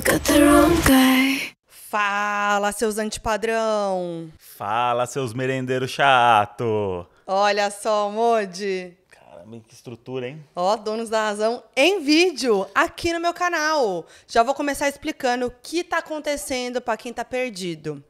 got the wrong guy. Fala, seus antipadrão! Fala, seus merendeiros chato! Olha só, Modi! Caramba, que estrutura, hein? Ó, donos da razão em vídeo, aqui no meu canal. Já vou começar explicando o que tá acontecendo para quem tá perdido.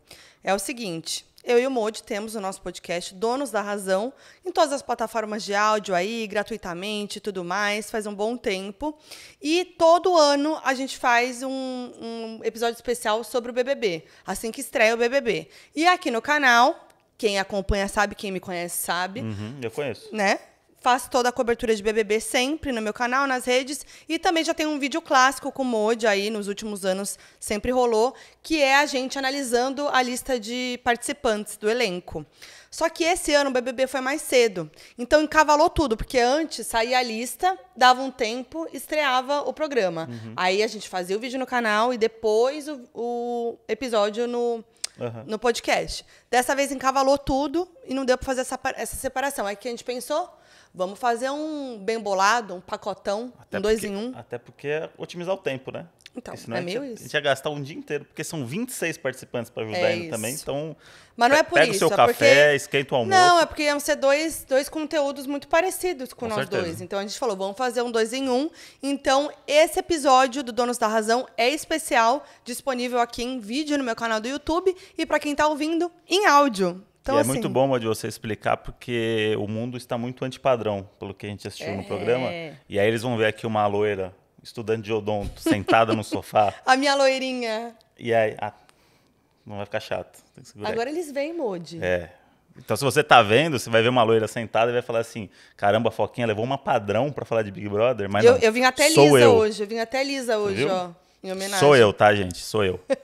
É o seguinte, eu e o Modi temos o nosso podcast Donos da Razão em todas as plataformas de áudio aí, gratuitamente e tudo mais, faz um bom tempo. E todo ano a gente faz um, um episódio especial sobre o BBB, assim que estreia o BBB. E aqui no canal, quem acompanha sabe, quem me conhece sabe. Uhum, eu conheço. Né? faço toda a cobertura de BBB sempre no meu canal, nas redes. E também já tem um vídeo clássico com o Modi aí, nos últimos anos sempre rolou, que é a gente analisando a lista de participantes do elenco. Só que esse ano o BBB foi mais cedo. Então encavalou tudo, porque antes saía a lista, dava um tempo, estreava o programa. Uhum. Aí a gente fazia o vídeo no canal e depois o, o episódio no, Uhum. no podcast. Dessa vez encavalou tudo e não deu para fazer essa, essa separação. Aí que a gente pensou, Vamos fazer um bem bolado, um pacotão, até um dois porque, em um. Até porque é otimizar o tempo, né? Então, senão é meio a gente, isso. A gente ia gastar um dia inteiro, porque são 26 participantes para ajudar é ainda também, então. Mas não é por isso. Pega o seu é café, porque... esquenta o almoço. Não, é porque iam ser dois, dois conteúdos muito parecidos com, com nós certeza. dois. Então a gente falou, vamos fazer um dois em um. Então, esse episódio do Donos da Razão é especial, disponível aqui em vídeo no meu canal do YouTube e para quem está ouvindo, em áudio. Então, e é muito assim bom de você explicar, porque o mundo está muito antipadrão, pelo que a gente assistiu é... no programa. E aí eles vão ver aqui uma loira, estudante de odonto, sentada no sofá. A minha loirinha. E aí. Ah, não vai ficar chato. Agora eles veem Modi. É. Então, se você tá vendo, você vai ver uma loira sentada e vai falar assim: caramba, a Foquinha levou uma padrão para falar de Big Brother. Mas eu, não, eu vim até Lisa eu. hoje, eu vim até Lisa hoje, ó. Em homenagem. Sou eu, tá, gente? Sou eu.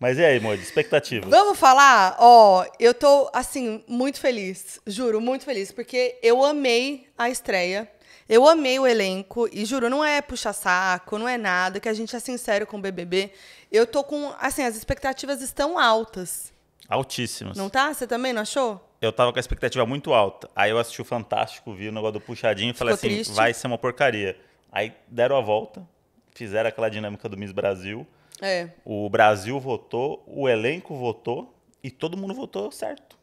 Mas e aí, Moide, expectativas? Vamos falar? Ó, oh, eu tô, assim, muito feliz. Juro, muito feliz. Porque eu amei a estreia. Eu amei o elenco. E juro, não é puxa saco, não é nada. Que a gente é sincero com o BBB. Eu tô com, assim, as expectativas estão altas. Altíssimas. Não tá? Você também não achou? Eu tava com a expectativa muito alta. Aí eu assisti o Fantástico, vi o negócio do puxadinho e falei assim, triste. vai ser uma porcaria. Aí deram a volta, fizeram aquela dinâmica do Miss Brasil é. O Brasil votou, o elenco votou e todo mundo votou certo.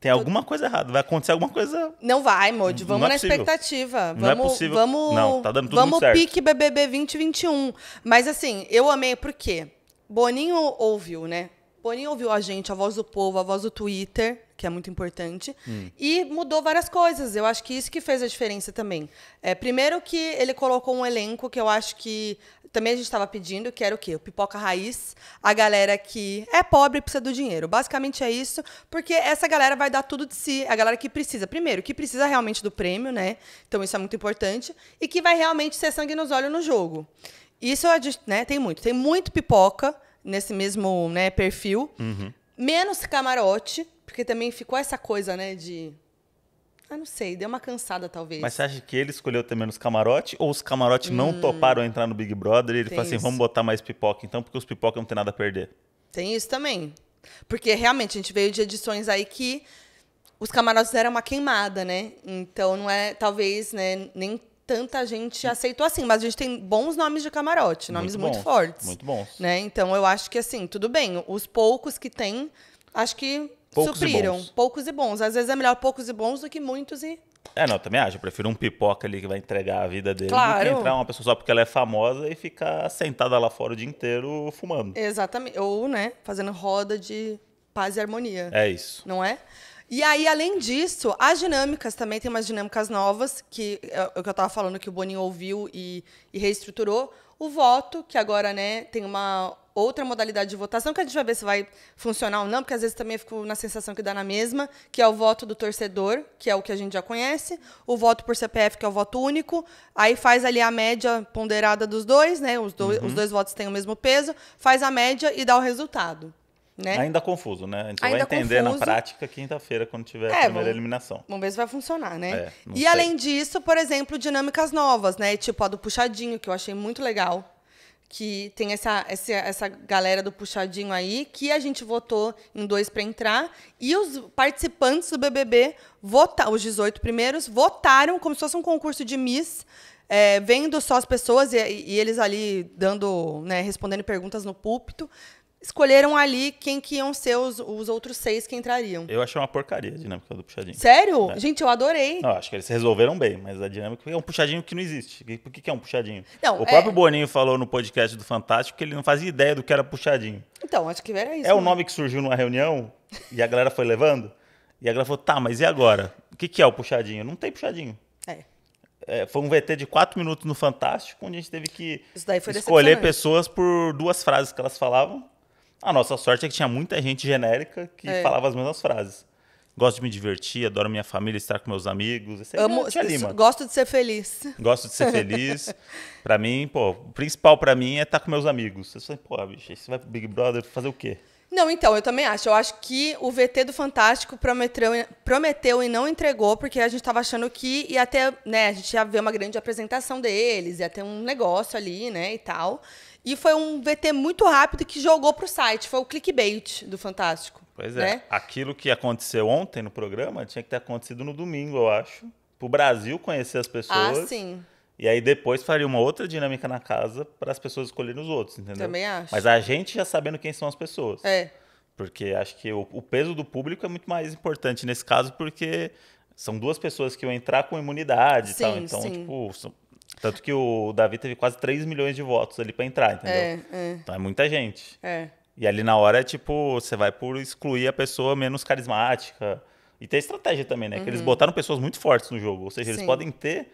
Tem todo... alguma coisa errada, vai acontecer alguma coisa. Não vai, Modi, vamos é na expectativa. Vamos, não é, é possível. Vamos, não, tá dando tudo vamos certo. pique BBB 2021. Mas assim, eu amei porque Boninho ouviu, né? Boninho ouviu a gente, a voz do povo, a voz do Twitter, que é muito importante. Hum. E mudou várias coisas. Eu acho que isso que fez a diferença também. É, primeiro que ele colocou um elenco que eu acho que também a gente estava pedindo, que era o quê? O pipoca raiz, a galera que é pobre e precisa do dinheiro. Basicamente é isso, porque essa galera vai dar tudo de si, a galera que precisa, primeiro, que precisa realmente do prêmio, né? Então isso é muito importante, e que vai realmente ser sangue nos olhos no jogo. Isso né, tem muito. Tem muito pipoca nesse mesmo né, perfil, uhum. menos camarote, porque também ficou essa coisa, né, de. Ah, não sei, deu uma cansada talvez. Mas você acha que ele escolheu também nos camarotes? Ou os camarotes hum, não toparam entrar no Big Brother e ele falou assim: isso. vamos botar mais pipoca então, porque os pipoca não tem nada a perder? Tem isso também. Porque realmente a gente veio de edições aí que os camarotes eram uma queimada, né? Então não é, talvez, né, nem tanta gente hum. aceitou assim, mas a gente tem bons nomes de camarote, nomes muito, bons, fortes. Muito bons. Né? Então eu acho que assim, tudo bem, os poucos que tem, acho que Poucos supriram. E bons. Poucos e bons. Às vezes é melhor poucos e bons do que muitos e. É, não, também acho. Eu prefiro um pipoca ali que vai entregar a vida dele claro. do que entrar uma pessoa só porque ela é famosa e ficar sentada lá fora o dia inteiro fumando. Exatamente. Ou, né, fazendo roda de paz e harmonia. É isso. Não é? E aí, além disso, as dinâmicas também tem umas dinâmicas novas, que é, é o que eu estava falando que o Boninho ouviu e, e reestruturou. O voto, que agora, né, tem uma outra modalidade de votação, que a gente vai ver se vai funcionar ou não, porque às vezes também fico na sensação que dá na mesma, que é o voto do torcedor, que é o que a gente já conhece, o voto por CPF, que é o voto único, aí faz ali a média ponderada dos dois, né? Os dois, uhum. os dois votos têm o mesmo peso, faz a média e dá o resultado. Né? Ainda confuso, né? A gente Ainda vai entender confuso. na prática quinta-feira, quando tiver é, a primeira vamos, eliminação. Vamos ver se vai funcionar, né? É, e sei. além disso, por exemplo, dinâmicas novas, né? Tipo a do puxadinho, que eu achei muito legal que tem essa, essa, essa galera do puxadinho aí, que a gente votou em dois para entrar, e os participantes do BBB, vota, os 18 primeiros, votaram como se fosse um concurso de Miss, é, vendo só as pessoas e, e eles ali dando, né, respondendo perguntas no púlpito escolheram ali quem que iam ser os, os outros seis que entrariam. Eu achei uma porcaria a dinâmica do puxadinho. Sério? É. Gente, eu adorei. Não, acho que eles resolveram bem, mas a dinâmica é um puxadinho que não existe. Por que, que é um puxadinho? Não, o é... próprio Boninho falou no podcast do Fantástico que ele não fazia ideia do que era puxadinho. Então, acho que era isso. É né? o nome que surgiu numa reunião e a galera foi levando. E a galera falou, tá, mas e agora? O que, que é o puxadinho? Não tem puxadinho. É. É, foi um VT de quatro minutos no Fantástico, onde a gente teve que escolher pessoas por duas frases que elas falavam a nossa sorte é que tinha muita gente genérica que é. falava as mesmas frases. Gosto de me divertir, adoro minha família, estar com meus amigos. Esse Amo, é Lima. Gosto de ser feliz. Gosto de ser feliz. para mim, pô, o principal para mim é estar com meus amigos. Você pô, bicho, você vai pro Big Brother fazer o quê? Não, então, eu também acho. Eu acho que o VT do Fantástico prometeu, prometeu e não entregou, porque a gente estava achando que ia até, né, a gente ia ver uma grande apresentação deles, ia ter um negócio ali, né, e tal. E foi um VT muito rápido que jogou para o site. Foi o clickbait do Fantástico. Pois é. Né? Aquilo que aconteceu ontem no programa tinha que ter acontecido no domingo, eu acho. Para o Brasil conhecer as pessoas. Ah, sim. E aí depois faria uma outra dinâmica na casa para as pessoas escolherem os outros, entendeu? Também acho. Mas a gente já sabendo quem são as pessoas. É. Porque acho que o, o peso do público é muito mais importante nesse caso, porque são duas pessoas que vão entrar com imunidade sim, e tal. Então, sim. tipo, tanto que o Davi teve quase 3 milhões de votos ali para entrar, entendeu? É, é. Então é muita gente. É. E ali na hora é tipo, você vai por excluir a pessoa menos carismática. E tem estratégia também, né? Uhum. Que eles uhum. botaram pessoas muito fortes no jogo. Ou seja, Sim. eles podem ter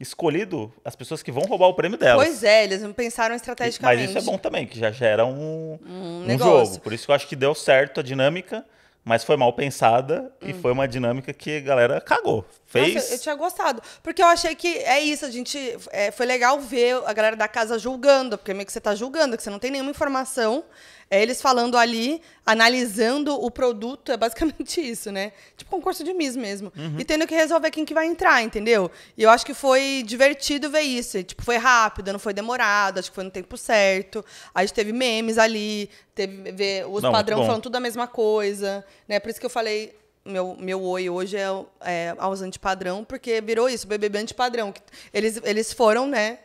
escolhido as pessoas que vão roubar o prêmio delas. Pois é, eles não pensaram estrategicamente. Mas isso é bom também, que já gera um, um, um jogo. Por isso que eu acho que deu certo a dinâmica mas foi mal pensada hum. e foi uma dinâmica que a galera cagou. Fez. Nossa, eu tinha gostado. Porque eu achei que é isso, a gente. É, foi legal ver a galera da casa julgando, porque meio que você está julgando, que você não tem nenhuma informação. É eles falando ali, analisando o produto, é basicamente isso, né? Tipo concurso de Miss mesmo. Uhum. E tendo que resolver quem que vai entrar, entendeu? E eu acho que foi divertido ver isso. E, tipo, foi rápido, não foi demorado, acho que foi no tempo certo. A gente teve memes ali, teve ver os não, padrão falando tudo a mesma coisa, né? Por isso que eu falei, meu, meu oi hoje é, é aos antipadrão, porque virou isso, BBB antipadrão. Eles, eles foram, né,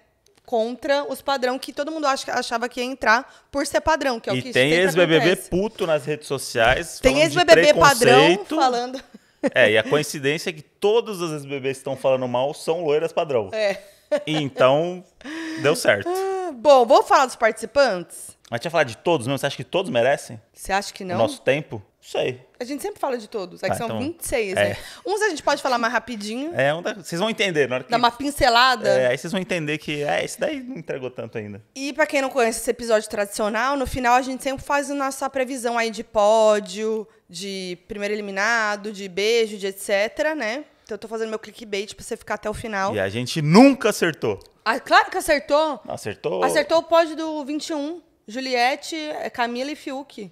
contra os padrão que todo mundo acha, achava que ia entrar por ser padrão, que é o e que tem ex-BBB puto nas redes sociais. Tem ex-BBB padrão falando. É, e a coincidência é que todos os ex-BBs que estão falando mal são loiras padrão. É. então, deu certo. Bom, vou falar dos participantes. Mas tinha falar de todos mesmo? Você acha que todos merecem? Você acha que não? O nosso tempo? sei. A gente sempre fala de todos. Aqui é tá, ah, são então, 26, né? é. né? Uns a gente pode falar mais rapidinho. É, um da, vocês vão entender. Na hora que, Dá uma pincelada. É, aí vocês vão entender que é, esse daí não entregou tanto ainda. E para quem não conhece esse episódio tradicional, no final a gente sempre faz a nossa previsão aí de pódio, de primeiro eliminado, de beijo, de etc, né? Então eu tô fazendo meu clickbait pra você ficar até o final. E a gente nunca acertou. Ah, claro que acertou. acertou. Acertou o pódio do 21. Juliette, Camila e Fiuk.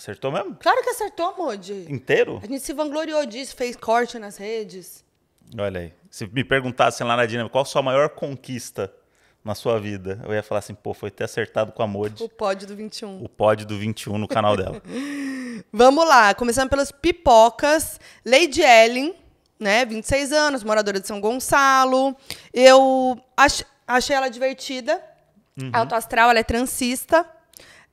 Acertou mesmo? Claro que acertou, Modi. Inteiro? A gente se vangloriou disso, fez corte nas redes. Olha aí. Se me perguntassem lá na Dinâmica qual a sua maior conquista na sua vida, eu ia falar assim, pô, foi ter acertado com a Modi. O pódio do 21. O pódio do 21 no canal dela. Vamos lá, começando pelas pipocas. Lady Ellen, né, 26 anos, moradora de São Gonçalo. Eu ach achei ela divertida. Uhum. Alto astral, ela é transista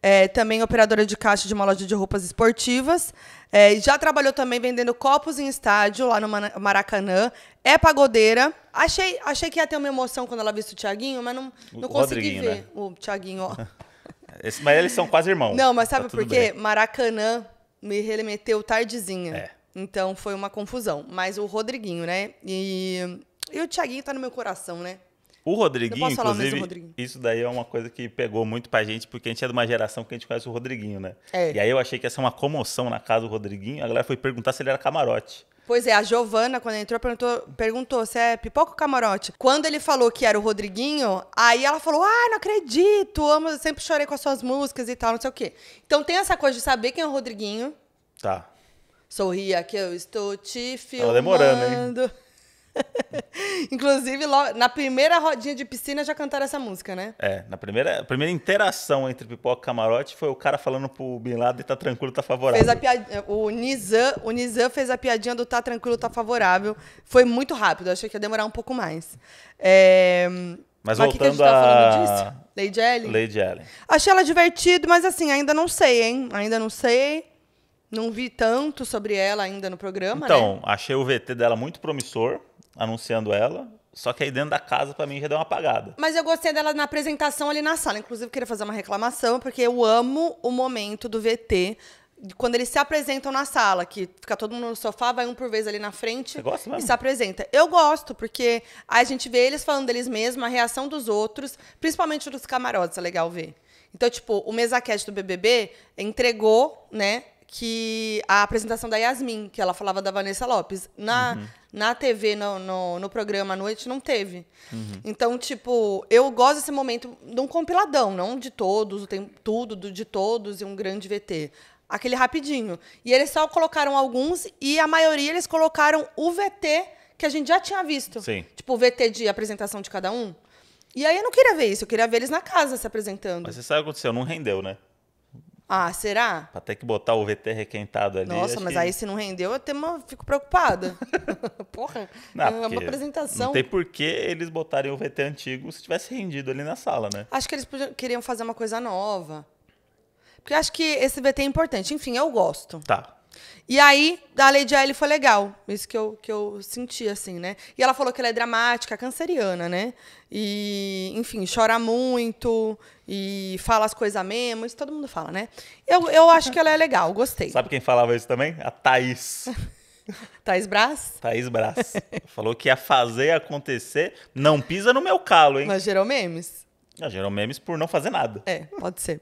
é, também operadora de caixa de uma loja de roupas esportivas. É, já trabalhou também vendendo copos em estádio lá no Maracanã. É pagodeira. Achei, achei que ia ter uma emoção quando ela visse o Tiaguinho, mas não, não consegui ver né? o Tiaguinho. Ó. Esse, mas eles são quase irmãos. Não, mas tá sabe tá por quê? Maracanã me remeteu tardezinha. É. Então foi uma confusão. Mas o Rodriguinho, né? E, e o Tiaguinho tá no meu coração, né? O Rodriguinho, inclusive, Rodriguinho. isso daí é uma coisa que pegou muito pra gente, porque a gente é de uma geração que a gente conhece o Rodriguinho, né? É. E aí eu achei que ia ser uma comoção na casa do Rodriguinho, a galera foi perguntar se ele era camarote. Pois é, a Giovana, quando entrou, perguntou, perguntou se é pipoca ou camarote. Quando ele falou que era o Rodriguinho, aí ela falou: Ah, não acredito, amo, sempre chorei com as suas músicas e tal, não sei o quê. Então tem essa coisa de saber quem é o Rodriguinho. Tá. Sorria que eu estou te filmando. Tava demorando, hein? Inclusive, na primeira rodinha de piscina já cantaram essa música, né? É, na primeira, primeira interação entre pipoca e camarote foi o cara falando pro Bin Laden tá tranquilo, tá favorável. Fez a piadinha, é, o Nizam, o Nizam fez a piadinha do tá tranquilo, tá favorável. Foi muito rápido, achei que ia demorar um pouco mais. É... Mas, mas voltando que que a, tá disso? Lady Ellen? Lady Ellen. Achei ela divertido, mas assim, ainda não sei, hein? Ainda não sei. Não vi tanto sobre ela ainda no programa, Então, né? achei o VT dela muito promissor anunciando ela. Só que aí dentro da casa, para mim, já deu uma apagada. Mas eu gostei dela na apresentação ali na sala. Inclusive, queria fazer uma reclamação, porque eu amo o momento do VT quando eles se apresentam na sala, que fica todo mundo no sofá, vai um por vez ali na frente e se apresenta. Eu gosto, porque a gente vê eles falando deles mesmos, a reação dos outros, principalmente dos camarotes, é legal ver. Então, tipo, o mesa do BBB entregou, né, que a apresentação da Yasmin, que ela falava da Vanessa Lopes. Na, uhum. na TV, no, no, no, programa à noite, não teve. Uhum. Então, tipo, eu gosto desse momento de um compiladão, não de todos, tem tudo do, de todos e um grande VT. Aquele rapidinho. E eles só colocaram alguns e a maioria eles colocaram o VT que a gente já tinha visto. Sim. Tipo, o VT de apresentação de cada um. E aí eu não queria ver isso, eu queria ver eles na casa se apresentando. Mas você sabe o que aconteceu? Não rendeu, né? Ah, será? Pra ter que botar o VT requentado ali. Nossa, mas que... aí se não rendeu, eu até fico preocupada. Porra, não, é uma apresentação. Não tem por que eles botarem o VT antigo se tivesse rendido ali na sala, né? Acho que eles podiam, queriam fazer uma coisa nova. Porque acho que esse VT é importante. Enfim, eu gosto. Tá. E aí, da Lady Ellie foi legal. Isso que eu, que eu senti, assim, né? E ela falou que ela é dramática, canceriana, né? E, enfim, chora muito e fala as coisas mesmo. Isso todo mundo fala, né? Eu, eu acho que ela é legal, gostei. Sabe quem falava isso também? A Thaís. Thaís Brás? Thaís Brás. falou que ia fazer acontecer. Não pisa no meu calo, hein? Mas gerou memes. Já ah, gerou memes por não fazer nada. É, pode ser.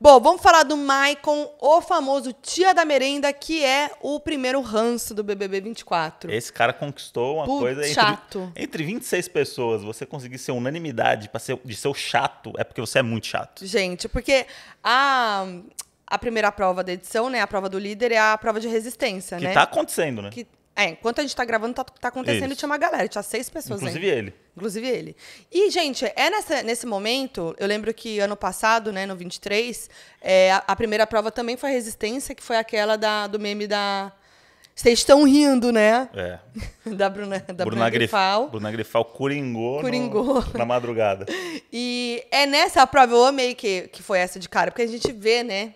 Bom, vamos falar do Maicon, o famoso tia da merenda, que é o primeiro ranço do BBB 24. Esse cara conquistou uma Puta, coisa entre, chato. entre 26 pessoas, você conseguir ser unanimidade pra ser, de ser o chato, é porque você é muito chato. Gente, porque a, a primeira prova da edição, né, a prova do líder, é a prova de resistência, que né? Que tá acontecendo, né? Que é, enquanto a gente tá gravando, tá, tá acontecendo Isso. tinha uma galera, tinha seis pessoas Inclusive ele. Inclusive ele. E, gente, é nessa, nesse momento, eu lembro que ano passado, né, no 23, é, a, a primeira prova também foi resistência, que foi aquela da, do meme da. Vocês estão rindo, né? É. Da Bruna, da Bruna, Bruna Grifal. Bruna Grifal curingou, curingou. No, na madrugada. E é nessa prova, eu amei que, que foi essa de cara, porque a gente vê, né?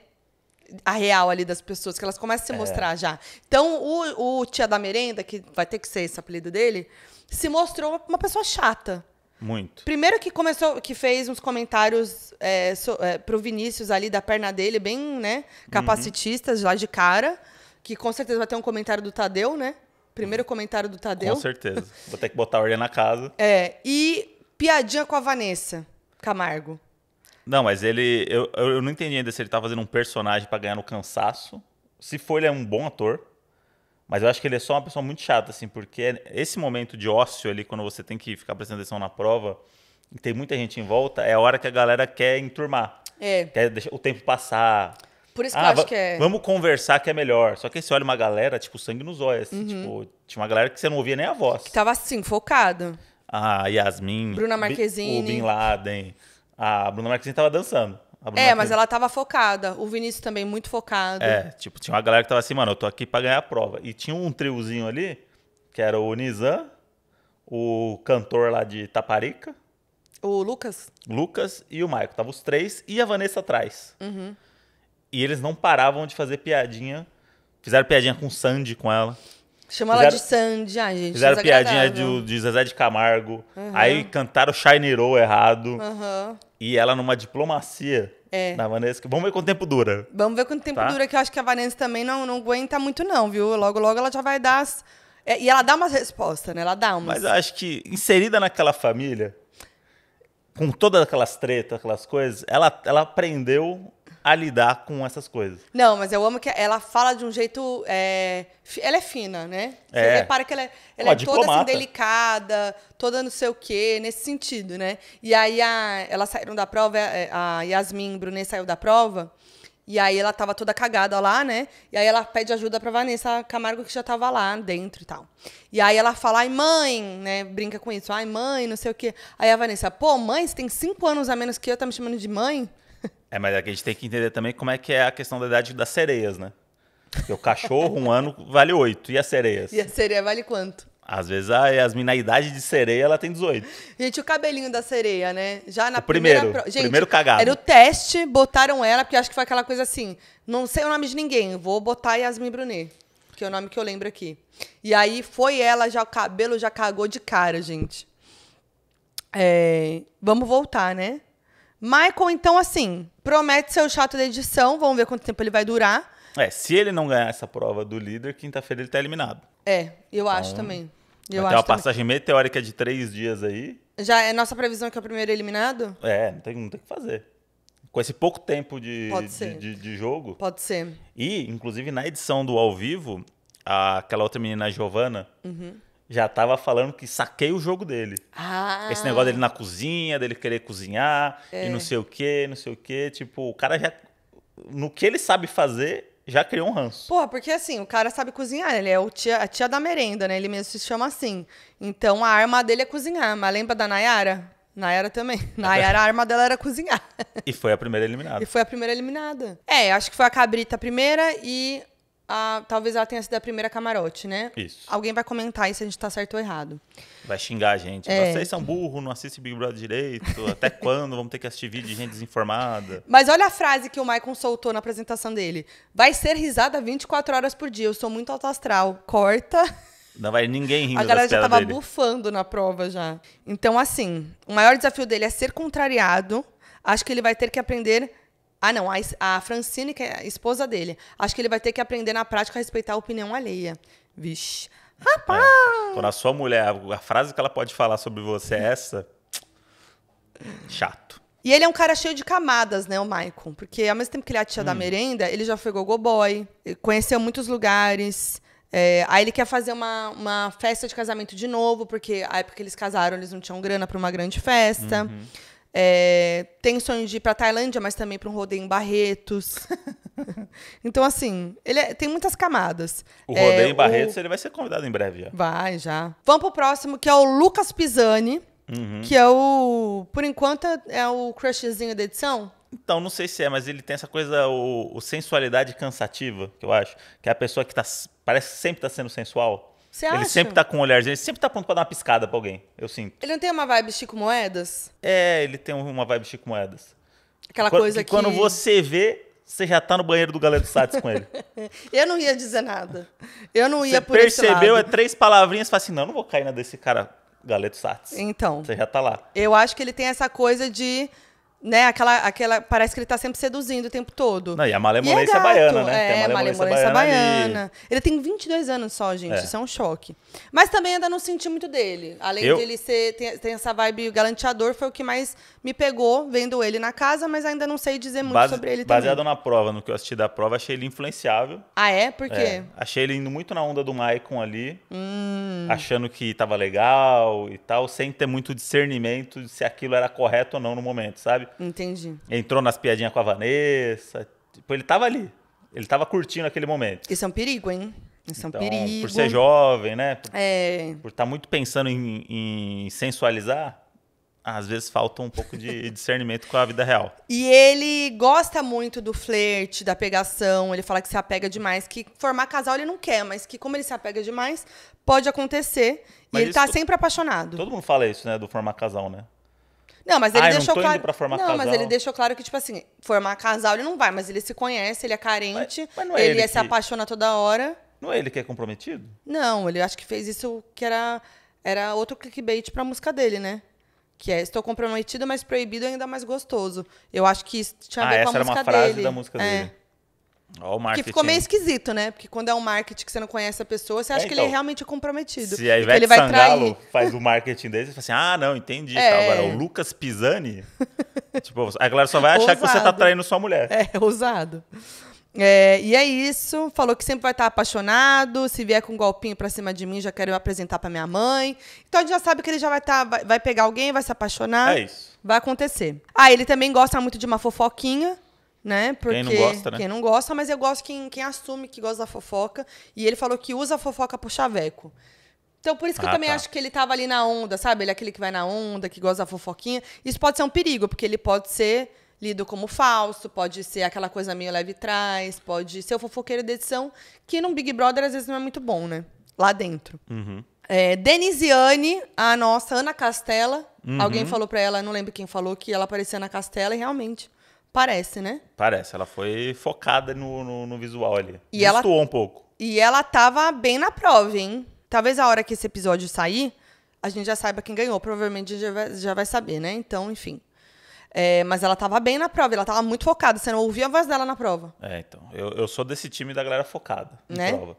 a real ali das pessoas, que elas começam a se é. mostrar já. Então, o, o tia da merenda, que vai ter que ser esse apelido dele, se mostrou uma pessoa chata. Muito. Primeiro que começou, que fez uns comentários é, so, é, pro Vinícius ali da perna dele, bem, né, uhum. capacitistas uhum. lá de cara, que com certeza vai ter um comentário do Tadeu, né? Primeiro comentário do Tadeu. Com certeza. Vou ter que botar a ordem na casa. É, e piadinha com a Vanessa Camargo. Não, mas ele. Eu, eu não entendi ainda se ele tá fazendo um personagem para ganhar no cansaço. Se for, ele é um bom ator. Mas eu acho que ele é só uma pessoa muito chata, assim, porque é esse momento de ócio ali, quando você tem que ficar prestando atenção na prova, e tem muita gente em volta, é a hora que a galera quer enturmar. É. Quer deixar o tempo passar. Por isso que ah, eu acho que é. Vamos conversar que é melhor. Só que você olha uma galera, tipo, sangue nos olhos. Assim, uhum. Tipo, tinha uma galera que você não ouvia nem a voz. Que tava assim, focado. Ah, Yasmin. Bruna Marquezine. O Bin Laden. A Bruna Marquezine tava dançando. é, Marquezine. mas ela tava focada. O Vinícius também muito focado. É, tipo, tinha uma galera que tava assim, mano, eu tô aqui pra ganhar a prova. E tinha um triozinho ali, que era o Nizam, o cantor lá de Taparica. O Lucas? Lucas e o Maico. Tava os três e a Vanessa atrás. Uhum. E eles não paravam de fazer piadinha. Fizeram piadinha com o Sandy, com ela. Chama fizeram, ela de Sandy. Ai, gente, Fizeram é piadinha de, de Zezé de Camargo. Uhum. Aí cantaram Shiny Row errado. Uhum. E ela numa diplomacia é. da Vanessa. Vamos ver quanto tempo dura. Vamos ver quanto tempo tá? dura, que eu acho que a Vanessa também não, não aguenta muito não, viu? Logo, logo ela já vai dar as... É, e ela dá umas respostas, né? Ela dá umas... Mas eu acho que inserida naquela família, com todas aquelas tretas, aquelas coisas, ela, ela aprendeu a lidar com essas coisas. Não, mas eu amo que ela fala de um jeito. É... Ela é fina, né? Você é. repara que ela é, ela é toda assim, delicada, toda não sei o quê, nesse sentido, né? E aí a, elas saíram da prova, é, é, a Yasmin Brunet saiu da prova. E aí ela tava toda cagada lá, né? E aí ela pede ajuda pra Vanessa Camargo, que já tava lá dentro e tal. E aí ela fala, ai, mãe, né? Brinca com isso, ai, mãe, não sei o quê. Aí a Vanessa, pô, mãe, você tem cinco anos a menos que eu, tá me chamando de mãe? É, mas é a gente tem que entender também como é que é a questão da idade das sereias, né? Porque o cachorro, um ano, vale oito E as sereias? E a sereia vale quanto? Às vezes a Yasmin, é, na idade de sereia, ela tem 18. Gente, o cabelinho da sereia, né? Já na o primeiro, primeira. primeiro cagado. Era o teste, botaram ela, porque acho que foi aquela coisa assim: não sei o nome de ninguém, vou botar Yasmin Brunet, que é o nome que eu lembro aqui. E aí foi ela, já o cabelo já cagou de cara, gente. É... Vamos voltar, né? Michael, então, assim, promete ser o chato da edição. Vamos ver quanto tempo ele vai durar. É, se ele não ganhar essa prova do líder, quinta-feira ele tá eliminado. É, eu então, acho também. Eu acho uma também. passagem meteórica de três dias aí. Já é nossa previsão que é o primeiro eliminado? É, não tem, não tem o que fazer. Com esse pouco tempo de, de, de, de, jogo. Pode ser. E, inclusive, na edição do ao vivo, a, aquela outra menina, a Giovana, uhum já tava falando que saquei o jogo dele. Ah. Esse negócio dele na cozinha, dele querer cozinhar é. e não sei o quê, não sei o quê. Tipo, o cara já. No que ele sabe fazer, já criou um ranço. Porra, porque assim, o cara sabe cozinhar, ele é o tia, a tia da merenda, né? Ele mesmo se chama assim. Então a arma dele é cozinhar. Mas lembra da Nayara? Nayara também. Nayara, a arma dela era cozinhar. E foi a primeira eliminada. E foi a primeira eliminada. É, acho que foi a Cabrita a primeira e a, talvez ela tenha sido a primeira camarote, né? Isso. Alguém vai comentar aí se a gente tá certo ou errado. Vai xingar a gente. É. Vocês são burro, não assiste Big Brother direito. Até quando vamos ter que assistir vídeo de gente desinformada? Mas olha a frase que o Michael soltou na apresentação dele. Vai ser risada 24 horas por dia. Eu sou muito alto astral. Corta. Não vai ninguém rindo A galera já tava dele. bufando na prova já. Então, assim, o maior desafio dele é ser contrariado. Acho que ele vai ter que aprender ah, não, a, a Francine, que é a esposa dele. Acho que ele vai ter que aprender na prática a respeitar a opinião alheia. Vixe. Rapaz! É. Quando a sua mulher, a frase que ela pode falar sobre você é essa. Chato. E ele é um cara cheio de camadas, né, o Maicon? Porque ao mesmo tempo que ele é a tia hum. da merenda, ele já foi gogo boy, conheceu muitos lugares. É, aí ele quer fazer uma, uma festa de casamento de novo, porque a época que eles casaram, eles não tinham grana para uma grande festa. Uhum. É, tem sonho de ir pra Tailândia, mas também para um rodeio em Barretos. então, assim, ele é, tem muitas camadas. O rodeio é, em Barretos, o... ele vai ser convidado em breve. Já. Vai, já. Vamos pro próximo, que é o Lucas Pisani, uhum. que é o. Por enquanto, é o crushzinho da edição. Então, não sei se é, mas ele tem essa coisa, o, o sensualidade cansativa, que eu acho. Que é a pessoa que tá, parece que sempre tá sendo sensual. Você acha? Ele sempre tá com um olharzinho, ele sempre tá pronto pra dar uma piscada pra alguém. Eu sinto. Ele não tem uma vibe Chico Moedas? É, ele tem uma vibe Chico Moedas. Aquela coisa que... Quando você vê, você já tá no banheiro do Galera do Sats com ele. eu não ia dizer nada. Eu não ia você por percebeu, é três palavrinhas, você fala assim, não, não vou cair na desse cara Galeto Sats. Então. Você já tá lá. Eu acho que ele tem essa coisa de né? Aquela, aquela parece que ele tá sempre seduzindo o tempo todo. Não, e a malemolência e é, baiana, né? É, tem a malemolência, baiana. baiana. Ele tem 22 anos só, gente. É. Isso é um choque. Mas também ainda não senti muito dele. Além eu... dele ser tem, tem, essa vibe galanteador, foi o que mais me pegou vendo ele na casa, mas ainda não sei dizer muito Base, sobre ele baseado também. Baseado na prova, no que eu assisti da prova, achei ele influenciável. Ah, é? Por é, quê? É. Achei ele indo muito na onda do Maicon ali, hum. achando que tava legal e tal, sem ter muito discernimento de se aquilo era correto ou não no momento, sabe? Entendi. Entrou nas piadinhas com a Vanessa. Tipo, ele tava ali. Ele tava curtindo aquele momento. Isso é um perigo, hein? Isso é um então, perigo. Por ser jovem, né? Por, é. Por estar tá muito pensando em, em sensualizar às vezes falta um pouco de discernimento com a vida real. E ele gosta muito do flerte, da pegação, ele fala que se apega demais, que formar casal ele não quer, mas que como ele se apega demais, pode acontecer. Mas e ele tá sempre apaixonado. Todo mundo fala isso, né, do formar casal, né? Não, mas ele ah, deixou não claro. não, casal. mas ele deixou claro que, tipo assim, formar casal ele não vai, mas ele se conhece, ele é carente, mas, mas é ele, ele que... se apaixona toda hora. Não é ele que é comprometido? Não, ele acho que fez isso que era, era outro clickbait pra música dele, né? Que é Estou comprometido, mas proibido ainda mais gostoso. Eu acho que isso tinha a ah, ver com a música dele. Essa era uma frase dele. da música é. dele. Olha o marketing. Que ficou meio esquisito, né? Porque quando é um marketing que você não conhece a pessoa, você acha é, então, que ele é então, realmente comprometido. Se a Ivete ele vai Sangalo trair. faz o marketing dele, você fala assim, ah, não, entendi. É. Agora, o Lucas Pisani, tipo, a galera só vai achar ousado. que você tá traindo sua mulher. É, ousado. É, e é isso. Falou que sempre vai estar apaixonado. Se vier com um golpinho pra cima de mim, já quero eu apresentar pra minha mãe. Então a gente já sabe que ele já vai estar. Tá, vai pegar alguém, vai se apaixonar. É isso. Vai acontecer. Ah, ele também gosta muito de uma fofoquinha né? Porque quem não gosta, né? Quem não gosta, mas eu gosto quem, quem assume que gosta da fofoca. E ele falou que usa a fofoca pro chaveco. Então, por isso que ah, eu também tá. acho que ele tava ali na onda, sabe? Ele é aquele que vai na onda, que gosta da fofoquinha. Isso pode ser um perigo, porque ele pode ser lido como falso, pode ser aquela coisa meio leve trás, pode ser o fofoqueiro de edição, que num Big Brother às vezes não é muito bom, né? Lá dentro. Uhum. É, Denisiane, a nossa Ana Castela, uhum. alguém falou pra ela, não lembro quem falou, que ela aparecia na Castela, e realmente. Parece, né? Parece, ela foi focada no, no, no visual ali. E ela um pouco. E ela tava bem na prova, hein? Talvez a hora que esse episódio sair, a gente já saiba quem ganhou. Provavelmente já vai, já vai saber, né? Então, enfim. É, mas ela tava bem na prova, ela tava muito focada. Você não ouvia a voz dela na prova. É, então. Eu, eu sou desse time da galera focada né? Prova.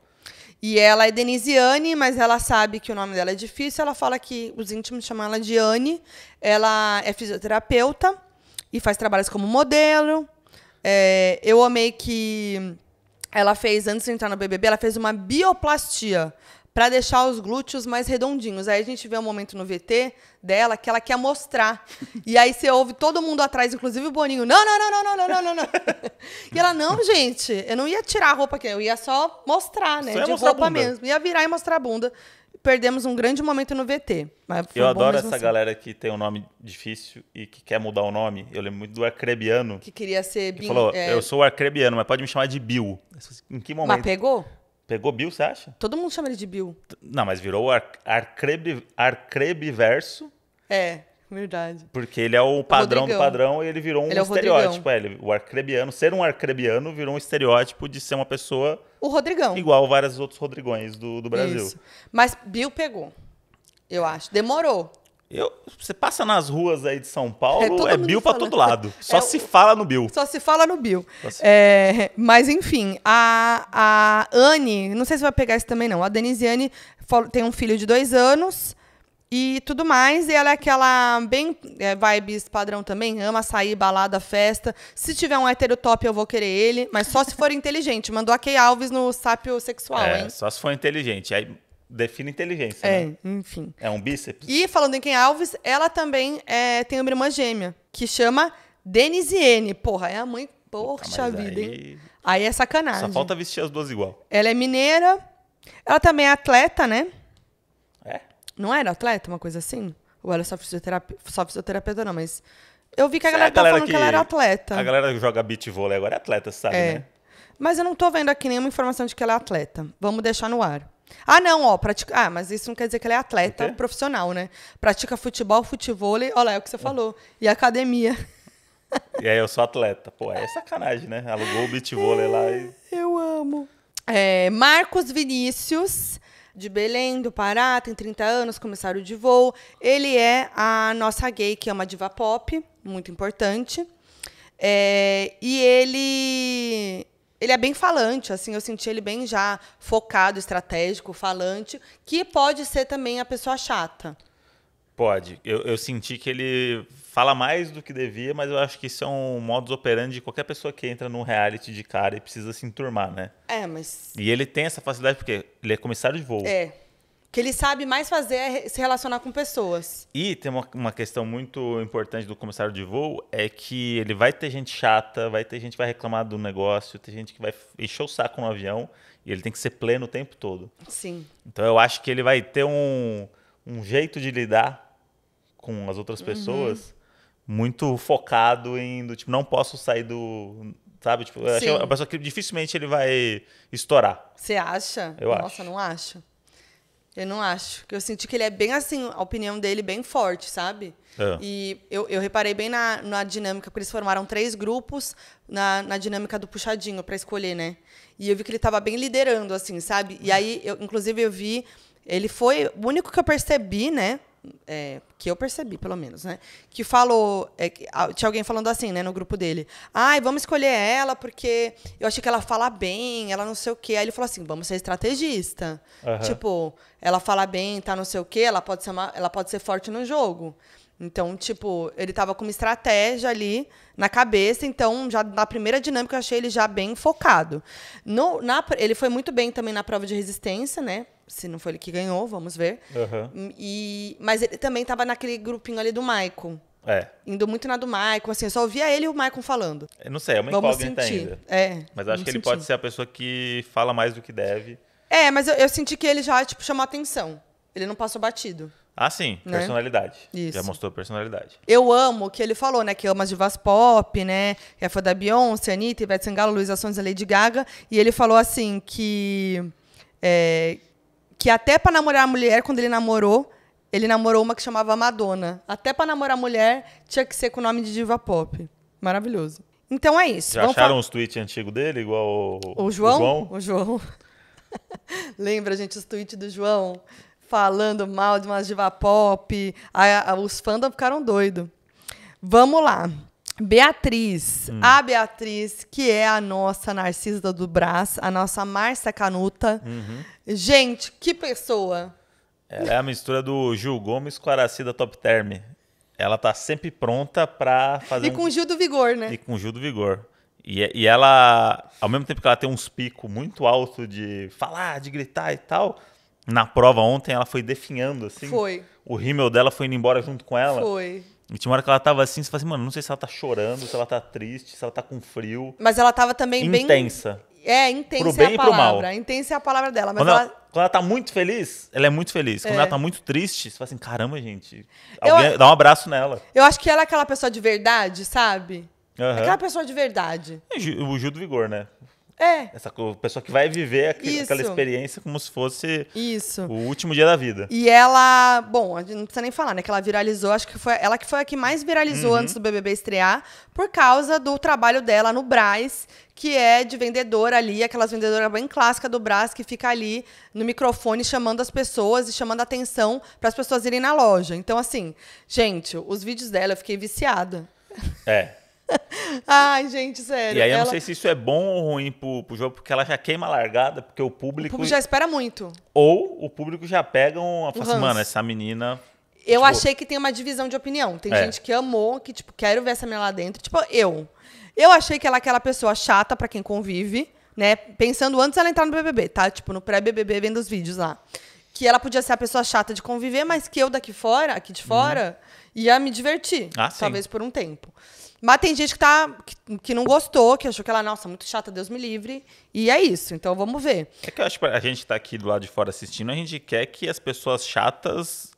E ela é Denise Anne, mas ela sabe que o nome dela é difícil. Ela fala que os íntimos chamam ela de Anne. Ela é fisioterapeuta e faz trabalhos como modelo. É, eu amei que ela fez, antes de entrar no BBB, ela fez uma bioplastia para deixar os glúteos mais redondinhos. Aí a gente vê um momento no VT dela que ela quer mostrar. E aí você ouve todo mundo atrás, inclusive o Boninho, não, não, não, não, não, não, não, não. E ela, não, gente, eu não ia tirar a roupa aqui, eu ia só mostrar, né? Só de roupa mesmo. Ia virar e mostrar a bunda perdemos um grande momento no VT. eu adoro essa assim. galera que tem um nome difícil e que quer mudar o nome. Eu lembro muito do Arcrebiano. Que queria ser... Que Ele falou, é... eu sou Arcrebiano, mas pode me chamar de Bill. Em que momento? Mas pegou? Pegou Bill, você acha? Todo mundo chama ele de Bill. Não, mas virou o Arcrebiverso. É. Verdade. Porque ele é o padrão o do padrão e ele virou um ele estereótipo. É, o, é, ele, o arcrebiano, ser um arcrebiano virou um estereótipo de ser uma pessoa o Rodrigão. Igual vários outros Rodrigões do, do Brasil. Isso. Mas Bill pegou, eu acho. Demorou. Eu, você passa nas ruas aí de São Paulo, é, é Bill para todo lado. Só é, se fala no Bill. Só se fala no Bill. É, mas, enfim, a, a Anne, não sei se vai pegar isso também não, a Denisiane tem um filho de dois anos e tudo mais. E ela é aquela bem é, vibes padrão também, ama sair, balada, festa. Se tiver um hétero top, eu vou querer ele, mas só se for inteligente. Mandou a Kay Alves no sápio sexual, é, hein? Só se for inteligente. Aí define inteligência. É, né? enfim. É um bíceps. E falando em Kay Alves, ela também é, tem uma irmã gêmea, que chama Denisiene. Porra, é a mãe. Poxa vida, aí... hein? Aí é sacanagem. Só falta vestir as duas igual. Ela é mineira. Ela também é atleta, né? Não era atleta, uma coisa assim? Ou era só fisioterapeuta? Só fisioterapeuta não, mas... Eu vi que a galera, é a galera tá falando que, que, ela era atleta. A galera que joga beach vôlei agora é atleta, sabe, é. né? Mas eu não tô vendo aqui nenhuma informação de que ela é atleta. Vamos deixar no ar. Ah, não, ó, pratica... Ah, mas isso não quer dizer que ela é atleta profissional, né? Pratica futebol, futevôlei, olha lá, é o que você falou. E academia. E aí eu sou atleta. Pô, é sacanagem, né? Alugou o beat vôlei lá e... Eu amo. É, Marcos Vinícius de Belém, do Pará, tem 30 anos, comissário de voo. Ele é a nossa gay, que é uma diva pop, muito importante. É, e ele ele é bem falante, assim, eu senti ele bem já focado, estratégico, falante, que pode ser também a pessoa chata. Pode. Eu, eu senti que ele fala mais do que devia, mas eu acho que isso é um modus operandi de qualquer pessoa que entra num reality de cara e precisa se enturmar, né? É, mas. E ele tem essa facilidade porque ele é comissário de voo. É. O que ele sabe mais fazer é se relacionar com pessoas. E tem uma, uma questão muito importante do comissário de voo: é que ele vai ter gente chata, vai ter gente que vai reclamar do negócio, tem gente que vai encher o saco no avião e ele tem que ser pleno o tempo todo. Sim. Então eu acho que ele vai ter um, um jeito de lidar com as outras uhum. pessoas. Uhum muito focado em do tipo, não posso sair do. Sabe? Tipo, eu acho que é a pessoa que dificilmente ele vai estourar. Você acha? Eu Nossa, acho. não acho. Eu não acho. Eu senti que ele é bem assim, a opinião dele bem forte, sabe? É. E eu, eu reparei bem na, na dinâmica, porque eles formaram três grupos na, na dinâmica do puxadinho para escolher, né? E eu vi que ele estava bem liderando, assim, sabe? E aí, eu, inclusive, eu vi. Ele foi. O único que eu percebi, né? é, que eu percebi, pelo menos, né? Que falou. É, ah, tinha alguém falando assim, né, no grupo dele. Ai, vamos escolher ela, porque eu achei que ela fala bem, ela não sei o quê. Aí ele falou assim: vamos ser estrategista. Uhum. Tipo, ela fala bem, tá não sei o quê, ela pode, ser uma, ela pode ser forte no jogo. Então, tipo, ele tava com uma estratégia ali na cabeça, então já na primeira dinâmica eu achei ele já bem focado. No, na, ele foi muito bem também na prova de resistência, né? Se não foi ele que ganhou, vamos ver. Uhum. E, mas ele também tava naquele grupinho ali do Maicon. É. Indo muito na do Maicon, assim, eu só ouvia ele e o Maicon falando. Eu não sei, é uma Vamos incógnita ainda. É. Mas acho que ele sentir. pode ser a pessoa que fala mais do que deve. É, mas eu, eu senti que ele já, tipo, chamou atenção. Ele não passou batido. Ah, sim, né? personalidade. Isso. Já mostrou personalidade. Eu amo o que ele falou, né? Que ama as divas pop, né? Que é fã da Beyoncé, Anitta, Ivete Sangalo, Luísa Sons e Lady Gaga. E ele falou assim que. É, que até para namorar a mulher, quando ele namorou, ele namorou uma que chamava Madonna. Até para namorar a mulher, tinha que ser com o nome de diva pop. Maravilhoso. Então é isso. Já Vamos acharam os tweets antigos dele, igual o, o João? O João. O João. Lembra, gente, os tweets do João? falando mal de uma diva pop. A, a, os fãs ficaram doidos. Vamos lá. Beatriz, hum. a Beatriz, que é a nossa Narcisa do Brás, a nossa Márcia Canuta. Uhum. Gente, que pessoa! Ela é a mistura do Gil Gomes com a Aracida Top Term. Ela tá sempre pronta pra fazer. E com um... Gil do Vigor, né? E com Gil do Vigor. E, e ela, ao mesmo tempo que ela tem uns picos muito altos de falar, de gritar e tal, na prova ontem, ela foi definhando, assim. Foi. O rímel dela foi indo embora junto com ela. Foi. E tinha uma hora que ela tava assim, você fala assim, mano, não sei se ela tá chorando, se ela tá triste, se ela tá com frio. Mas ela tava também intensa. bem... Intensa. É, intensa pro bem é a palavra. mal. Intensa é a palavra dela. Mas quando, ela, ela... quando ela tá muito feliz, ela é muito feliz. Quando é. ela tá muito triste, você fala assim, caramba, gente. Alguém, eu, dá um abraço nela. Eu acho que ela é aquela pessoa de verdade, sabe? Uhum. Aquela pessoa de verdade. É o Gil do Vigor, né? É. Essa pessoa que vai viver aqu- aquela experiência como se fosse Isso. o último dia da vida. E ela, bom, a gente não precisa nem falar, né? Que ela viralizou, acho que foi ela que foi a que mais viralizou uhum. antes do BBB estrear, por causa do trabalho dela no Braz, que é de vendedora ali, aquelas vendedoras bem clássicas do Brás, que fica ali no microfone chamando as pessoas e chamando a atenção para as pessoas irem na loja. Então, assim, gente, os vídeos dela eu fiquei viciada. É. Ai, gente, sério. E aí eu não sei se isso é bom ou ruim pro, pro jogo, porque ela já queima a largada, porque o público. O público já espera muito. Ou o público já pega uma. Fala assim, mano, essa menina. Eu tipo... achei que tem uma divisão de opinião. Tem é. gente que amou, que, tipo, quero ver essa menina lá dentro. Tipo, eu. Eu achei que ela é aquela pessoa chata para quem convive, né? Pensando antes ela entrar no BBB, tá? Tipo, no pré-BBB, vendo os vídeos lá. Que ela podia ser a pessoa chata de conviver, mas que eu daqui fora, aqui de uhum. fora, uhum. ia me divertir. Ah, talvez sim. por um tempo. Mas tem gente que, tá, que, que, não gostou, que achou que ela, nossa, muito chata, Deus me livre. E é isso, então vamos ver. É que eu acho que a gente tá aqui do lado de fora assistindo, a gente quer que as pessoas chatas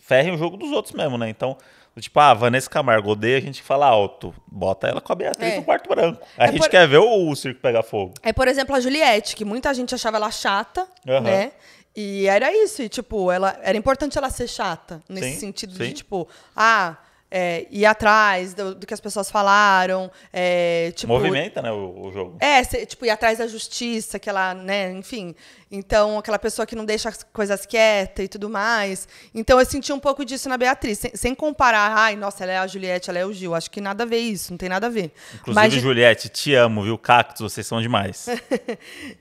ferrem o jogo dos outros mesmo, né? Então, tipo, ah, Vanessa Camargo odeia, a gente fala alto. Bota ela com a Beatriz é. no quarto branco. É a é gente por... quer ver o, o circo pegar fogo. É, por exemplo, a Juliette, que muita gente achava ela chata, uhum. né? E era isso, e tipo, ela, era importante ela ser chata, nesse sim, sentido sim. de, tipo, ah é, ir atrás do, do, que as pessoas falaram. É, tipo, Movimenta, né, o, o jogo. É, cê, tipo, ir atrás da justiça, que ela, né, enfim. Então, aquela pessoa que não deixa as coisas quietas e tudo mais. Então, eu senti um pouco disso na Beatriz, sem, sem, comparar, ai, nossa, ela é a Juliette, ela é o Gil. Acho que nada a ver isso, não tem nada a ver. Inclusive, Mas, Juliette, te amo, viu? Cactos, vocês são demais.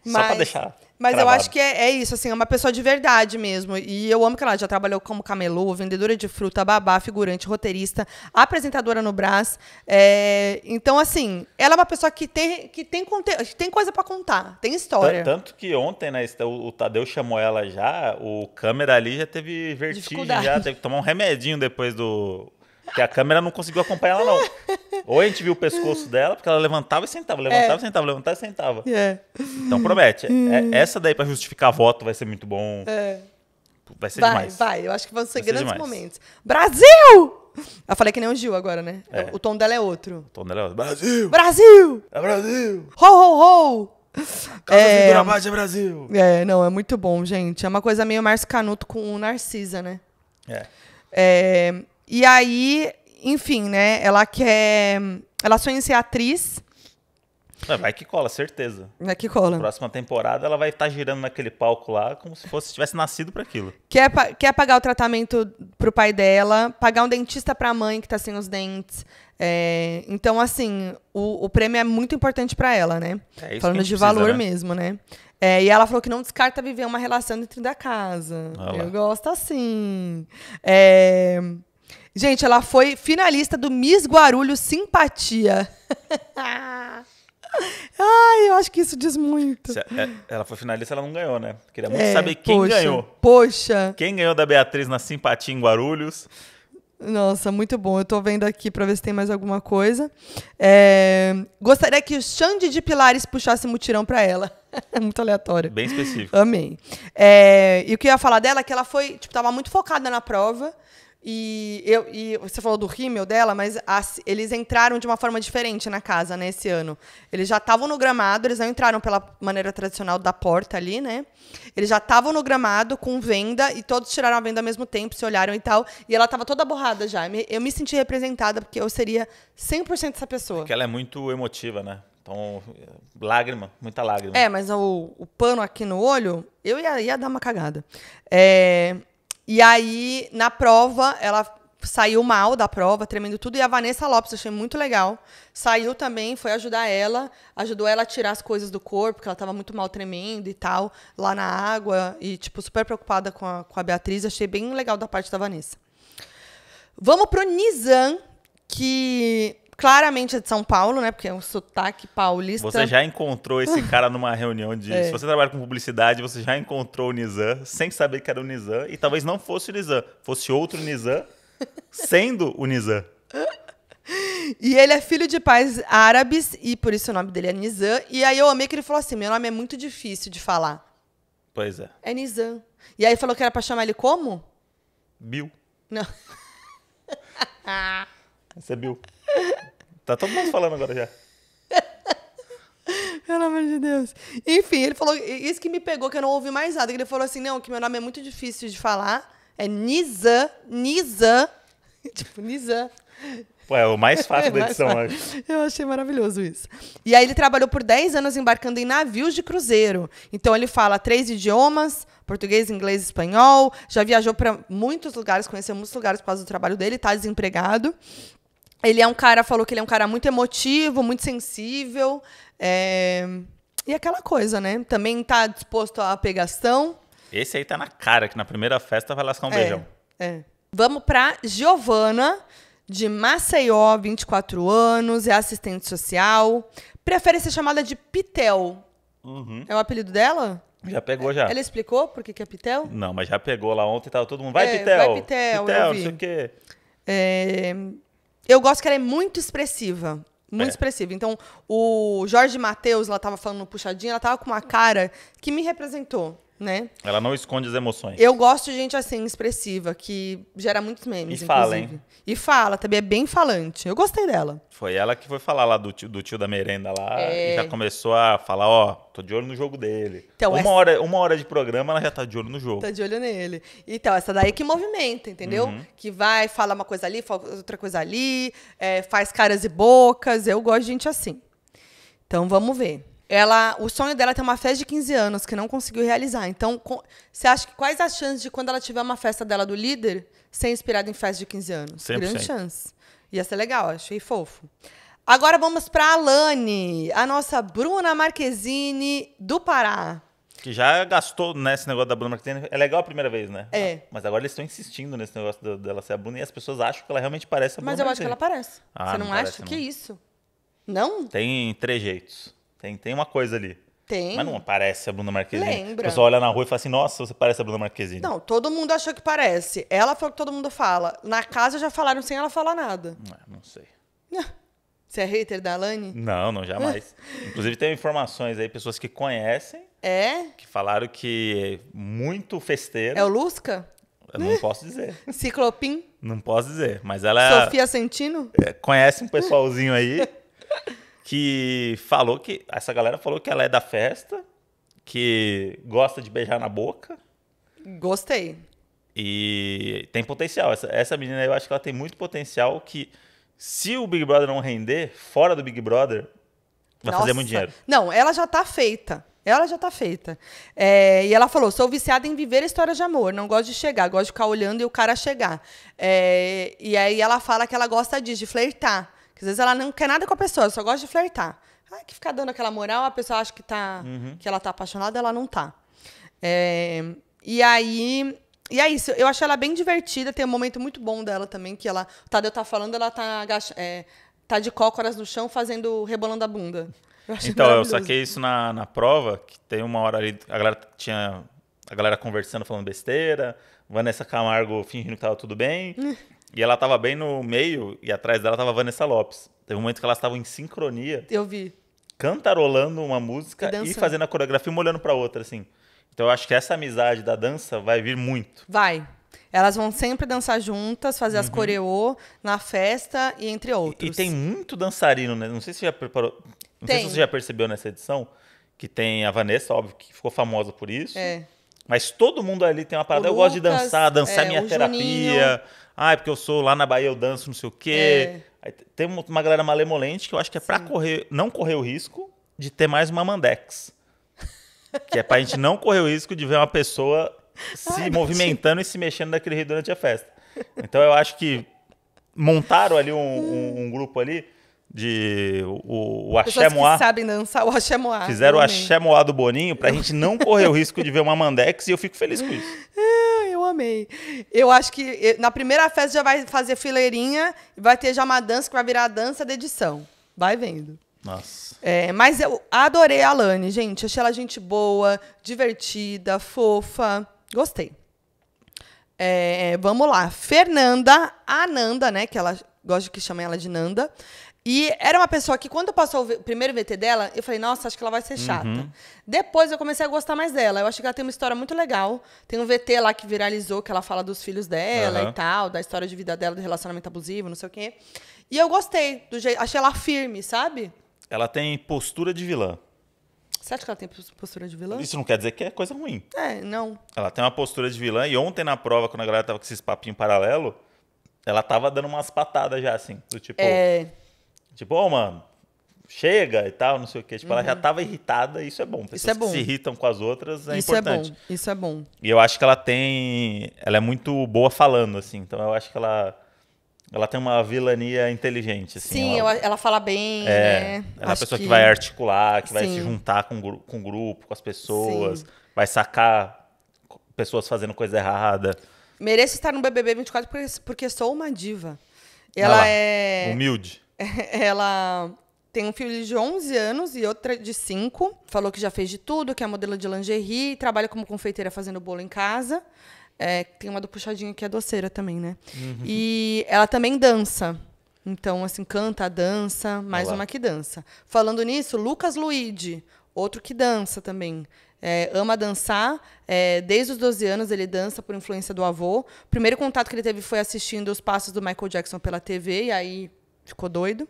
Mas, Só pra deixar. Mas eu acho que é, é, isso, assim, é uma pessoa de verdade mesmo. E eu amo que ela já trabalhou como camelô, vendedora de fruta, babá, figurante, roteirista, apresentadora no Brás. É, então, assim, ela é uma pessoa que tem, que tem, conte tem coisa para contar, tem história. Tanto que ontem, né, o, o Tadeu chamou ela já, o câmera ali já teve vertigem, já teve que tomar um remedinho depois do que a câmera não conseguiu acompanhar ela, não. Ou a gente viu o pescoço dela, porque ela levantava e sentava, levantava e é. sentava, levantava e sentava. É. Então promete. É, hum. essa daí para justificar voto vai ser muito bom. É. Vai ser vai, demais. Vai, eu acho que vão ser vai grandes ser momentos. Brasil! Eu falei que nem o Gil agora, né? É. O tom dela é outro. O tom dela é outro. Brasil! Brasil! É Brasil! Ho, ho, ho! Caldas é... mais, é Brasil! É, não, é muito bom, gente. É uma coisa meio Márcio Canuto com o Narcisa, né? É. É, e aí, enfim, né? Ela quer. Ela sonha em ser atriz. É, vai que cola, certeza. Vai que cola. Próxima temporada ela vai estar tá girando naquele palco lá como se fosse tivesse nascido para aquilo. Quer, quer pagar o tratamento pro pai dela, pagar um dentista pra mãe que tá sem os dentes. É, então, assim, o, o, prêmio é muito importante para ela, né? É Falando de precisa, valor né? mesmo, né? É, e ela falou que não descarta viver uma relação dentro da casa. Eu gosto assim. É. Gente, ela foi finalista do Miss Guarulhos Simpatia. Ai, eu acho que isso diz muito. Se é, é, ela foi finalista, ela não ganhou, né? Queria é muito é, saber quem poxa, ganhou. Poxa! Quem ganhou da Beatriz na Simpatia em Guarulhos? Nossa, muito bom. Eu tô vendo aqui para ver se tem mais alguma coisa. É... Gostaria que o Xande de Pilares puxasse mutirão para ela. É muito aleatório. Bem específico. Amém. É... E o que eu ia falar dela é que ela foi, tipo, tava muito focada na prova. E, eu, e você falou do rímel dela, mas as, eles entraram de uma forma diferente na casa, né, esse ano. Eles já estavam no gramado, eles não entraram pela maneira tradicional da porta ali, né? Eles já estavam no gramado com venda e todos tiraram a venda ao mesmo tempo, se olharam e tal. E ela estava toda borrada já. Eu me senti representada porque eu seria 100% essa pessoa. Porque é ela é muito emotiva, né? Então, lágrima, muita lágrima. É, mas o, o pano aqui no olho, eu ia, ia dar uma cagada. É, e aí, na prova, ela saiu mal da prova, tremendo tudo. E a Vanessa Lopes, achei muito legal. Saiu também, foi ajudar ela, ajudou ela a tirar as coisas do corpo, que ela estava muito mal tremendo e tal, lá na água. E, tipo, super preocupada com a, com a Beatriz. Achei bem legal da parte da Vanessa. Vamos pro Nizam, que claramente é de São Paulo, né? Porque é um sotaque paulista. Você já encontrou esse cara numa reunião de. É. Se você trabalha com publicidade, você já encontrou o Nizam, sem saber que era o Nizam, e talvez não fosse o Nizam, fosse outro Nizam, sendo o Nizam. E ele é filho de pais árabes, e por isso o nome dele é Nizam. E aí eu amei que ele falou assim: meu nome é muito difícil de falar. Pois é. É Nizam. E aí falou que era pra chamar ele como? Bill. Não. Você é Bill. Tá todo mundo falando agora já. Pelo amor de Deus. Enfim, ele falou. Isso que me pegou, que eu não ouvi mais nada. Ele falou assim: não, que meu nome é muito difícil de falar. É Nizan. Nizan. tipo, Nizan. Ué, é o mais é fácil da edição, é acho. Eu achei maravilhoso isso. E aí ele trabalhou por 10 anos embarcando em navios de cruzeiro. Então ele fala três idiomas, português, inglês espanhol. Já viajou para muitos lugares, conheceu muitos lugares por causa do trabalho dele, está desempregado. Ele é um cara, falou que ele é um cara muito emotivo, muito sensível. É... E aquela coisa, né? Também tá disposto à pegação. Esse aí tá na cara, que na primeira festa vai lascar um é, beijão. É. Vamos pra Giovana, de Maceió, 24 anos, é assistente social. Prefere ser chamada de Pitel. Uhum. É o apelido dela? Já pegou, já. Ela explicou por que, é Pitel? Não, mas já pegou lá ontem, e tava todo mundo. Vai, é, Pitel! Vai, Pitel! Pitel, não sei o quê. É, eu gosto que ela é muito expressiva. Muito é. expressiva. Então, o Jorge Matheus, ela tava falando no puxadinho, ela tava com uma cara que me representou né? Ela não esconde as emoções. Eu gosto de gente assim, expressiva, que gera muitos memes. E fala, hein? E fala, também é bem falante. Eu gostei dela. Foi ela que foi falar lá do tio, do tio da merenda lá é... e já começou a falar, ó, tô de olho no jogo dele. Então, uma, essa... hora, uma hora de programa, ela já tá de olho no jogo. Tá de olho nele. Então, essa daí que movimenta, entendeu? Uhum. Que vai, fala uma coisa ali, fala outra coisa ali, é, faz caras e bocas. Eu gosto de gente assim. Então vamos ver. Ela, o sonho dela é ter uma festa de 15 anos que não conseguiu realizar. Então, com, você acha que quais as chances de quando ela tiver uma festa dela do líder ser inspirada em festa de 15 anos? 100%. Grande chance. Ia ser legal, achei fofo. Agora vamos para a Alane, a nossa Bruna Marquezine do Pará. Que já gastou nesse né, negócio da Bruna Marquezine. É legal a primeira vez, né? É. Mas agora eles estão insistindo nesse negócio dela ser a Bruna e as pessoas acham que ela realmente parece a Bruna Mas eu Marquezine. acho que ela parece. Ah, você não, não acha? Que é isso? Não? Tem três jeitos tem, tem uma coisa ali. Tem. Mas não parece a Bruna Marquezine. Lembra. O pessoal olha na rua e fala assim, nossa, você parece a Bruna Marquezine. Não, todo mundo achou que parece. Ela foi o que todo mundo fala. Na casa já falaram sem ela falar nada. Não, é, não sei. Você é hater da Alane? Não, não, jamais. Inclusive tem informações aí, pessoas que conhecem. É? Que falaram que é muito festeira. É o Lusca? Eu não posso dizer. Ciclopim? Não posso dizer, mas ela... É Sofia Sentino? É, conhece um pessoalzinho aí que falou que. Essa galera falou que ela é da festa, que gosta de beijar na boca. Gostei. E tem potencial. Essa, essa menina eu acho que ela tem muito potencial que, se o Big Brother não render, fora do Big Brother, vai Nossa. fazer muito dinheiro. Não, ela já tá feita. Ela já tá feita. É, e ela falou: sou viciada em viver histórias de amor, não gosto de chegar, gosto de ficar olhando e o cara chegar. É, e aí ela fala que ela gosta disso, de, de flertar. Porque às vezes ela não quer nada com a pessoa, só gosta de flertar. Ah, que ficar dando aquela moral, a pessoa acha que, tá, uhum. que ela tá apaixonada, ela não tá. É, e aí. E é isso, eu acho ela bem divertida, tem um momento muito bom dela também, que ela. O Tadeu tá falando, ela tá, é, tá de cócoras no chão fazendo. rebolando a bunda. Eu então, eu saquei isso na, na prova, que tem uma hora ali, a galera tinha. A galera conversando, falando besteira, Vanessa Camargo fingindo que tava tudo bem. E ela tava bem no meio e atrás dela tava Vanessa Lopes. Teve um momento que elas estavam em sincronia. Eu vi. Cantarolando uma música e, e fazendo a coreografia, uma olhando pra outra, assim. Então eu acho que essa amizade da dança vai vir muito. Vai. Elas vão sempre dançar juntas, fazer uhum. as coreô na festa e entre outros. E, e tem muito dançarino, né? Não sei se você já preparou. Não tem. sei se você já percebeu nessa edição que tem a Vanessa, óbvio, que ficou famosa por isso. É. Mas todo mundo ali tem uma parada. eu gosto de dançar, dançar é, minha terapia. Juninho ah, é porque eu sou lá na Bahia, eu danço, não sei o quê. É. Tem uma galera malemolente que eu acho que é para correr, não correr o risco de ter mais uma Mandex. que é pra gente não correr o risco de ver uma pessoa se Ai, movimentando e se mexendo naquele rio durante a festa. Então eu acho que montaram ali um, um, um grupo ali de o, o axé moá. sabem dançar o axé moá. Fizeram também. o axé moá do Boninho pra gente não correr o risco de ver uma Mandex e eu fico feliz com isso. eu amei. Eu acho que eh, na primeira festa já vai fazer fileirinha, e vai ter já uma dança que vai virar a dança da edição. Vai vendo. Nossa. É, mas eu adorei a Alane, gente. Achei ela gente boa, divertida, fofa. Gostei. É, é vamos lá. Fernanda, a Nanda, né? Que ela gosta que chamem ela de Nanda. E era uma pessoa que, quando passou o primeiro VT dela, eu falei, nossa, acho que ela vai ser chata. Uhum. Depois eu comecei a gostar mais dela. Eu acho que ela tem uma história muito legal. Tem um VT lá que viralizou, que ela fala dos filhos dela uhum. e tal, da história de vida dela, do relacionamento abusivo, não sei o quê. E eu gostei do jeito. Achei ela firme, sabe? Ela tem postura de vilã. Você acha que ela tem postura de vilã? Isso não quer dizer que é coisa ruim. É, não. Ela tem uma postura de vilã e ontem na prova, quando a galera tava com esses papinhos paralelo, ela tava dando umas patadas já, assim. Do tipo. É. Tipo, ô, oh, mano, chega e tal, não sei o quê. Tipo, uhum. ela já uhum. tava irritada, isso é bom. Pessoas isso é bom. que se irritam com as outras é isso importante. É bom. Isso é bom. E eu acho que ela tem. Ela é muito boa falando, assim. Então eu acho que ela. Ela tem uma vilania inteligente, assim. Sim, ela, ela fala bem, é, né? Ela é né? uma pessoa que... que... vai articular, que Sim. vai se juntar com, com o grupo, com as pessoas, Sim. vai sacar pessoas fazendo coisa errada. Mereço estar no BBB 24 porque, porque sou uma diva. Ela é. Humilde. ela tem um filho de 11 anos e outra de 5. Falou que já fez de tudo, que é modelo de lingerie, trabalha como confeiteira fazendo bolo em casa. É, tem uma do puxadinho que é doceira também, né? Uhum. E ela também dança. Então, assim, canta, dança, mais Olá. uma que dança. Falando nisso, Lucas Luigi, outro que dança também. É, ama dançar, é, desde os 12 anos ele dança por influência do avô. O primeiro contato que ele teve foi assistindo os passos do Michael Jackson pela TV, e aí ficou doido.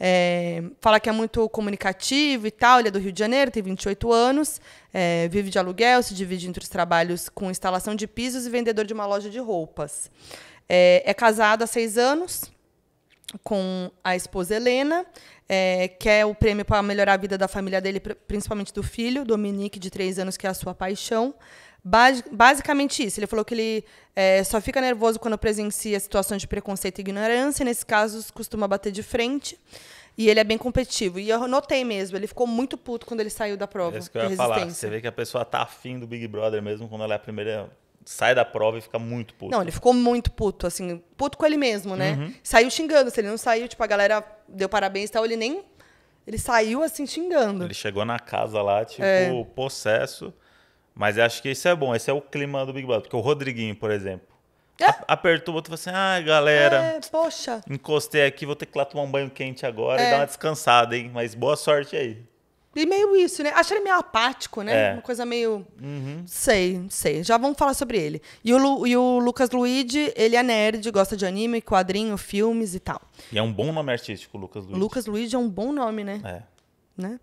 É, fala que é muito comunicativo e tal. Ele é do Rio de Janeiro, tem 28 anos, é, vive de aluguel, se divide entre os trabalhos com instalação de pisos e vendedor de uma loja de roupas. É, é casado há seis anos com a esposa Helena, é, quer o prêmio para melhorar a vida da família dele, principalmente do filho, Dominique, de três anos, que é a sua paixão basicamente isso. Ele falou que ele é, só fica nervoso quando presencia situações de preconceito e ignorância. nesses casos, costuma bater de frente. E ele é bem competitivo. E eu notei mesmo, ele ficou muito puto quando ele saiu da prova. É isso que eu ia falar. Você vê que a pessoa tá afim do Big Brother mesmo quando ela é a primeira. Sai da prova e fica muito puto. Não, ele ficou muito puto, assim, puto com ele mesmo, né? Uhum. Saiu xingando. Se ele não saiu, tipo, a galera deu parabéns e tal, ele nem. Ele saiu assim xingando. Ele chegou na casa lá, tipo, é. processo mas acho que isso é bom, esse é o clima do Big Brother. Porque o Rodriguinho, por exemplo, é? apertou o outro e falou assim: ah, galera, é, poxa. encostei aqui, vou ter que ir lá tomar um banho quente agora é. e dar uma descansada, hein? Mas boa sorte aí. E meio isso, né? Acho ele meio apático, né? É. Uma coisa meio. Uhum. Sei, sei. Já vamos falar sobre ele. E o, Lu, e o Lucas Luigi, ele é nerd, gosta de anime, quadrinho, filmes e tal. E é um bom nome artístico, Lucas Luigi. Lucas Luigi é um bom nome, né? É. Né?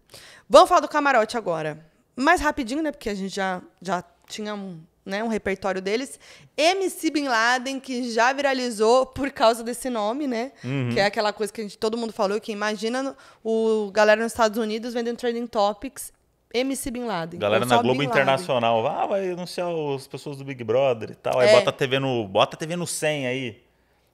Vamos falar do camarote agora mais rapidinho, né? Porque a gente já, já tinha um, né, um repertório deles. MC Bin Laden, que já viralizou por causa desse nome, né? Uhum. Que é aquela coisa que gente, todo mundo falou, que imagina o galera nos Estados Unidos vendendo Trading Topics MC Bin Laden. Galera na Globo Bin Internacional, ah, vai anunciar as pessoas do Big Brother e tal. Aí é. bota a TV no, bota a TV no 100 aí.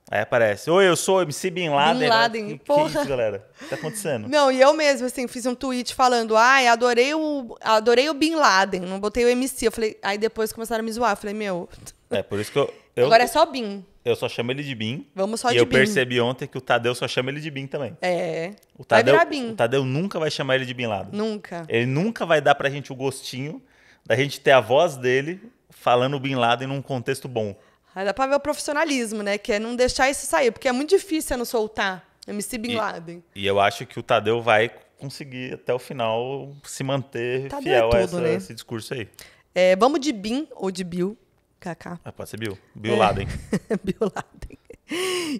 Aí é, aparece, oi, eu sou MC Bin Laden. Bin né? Laden, né? porra. Que isso, galera? O que tá acontecendo? Não, e eu mesmo, assim, fiz um tweet falando, ai, adorei o, adorei o Bin Laden, não botei o MC. Eu falei, aí depois começaram a me zoar, eu falei, meu... É, por isso que eu... eu Agora é só Bin. Eu só chamo ele de Bin. Vamos só de Bin. E eu percebi ontem que o Tadeu só chama ele de Bin também. É, o Tadeu, vai virar Bin. O Tadeu nunca vai chamar ele de Bin Laden. Nunca. Ele nunca vai dar pra gente o gostinho da gente ter a voz dele falando Bin Laden num contexto bom dá pra ver o profissionalismo, né? Que é não deixar isso sair, porque é muito difícil não soltar MC Bin Laden. E, e eu acho que o Tadeu vai conseguir até o final se manter Tadeu fiel é tudo, a essa, né? esse discurso aí. É, vamos de Bin ou de Bill, Kaká. Ah, pode ser Bill. Bill é. Laden. Bill Laden.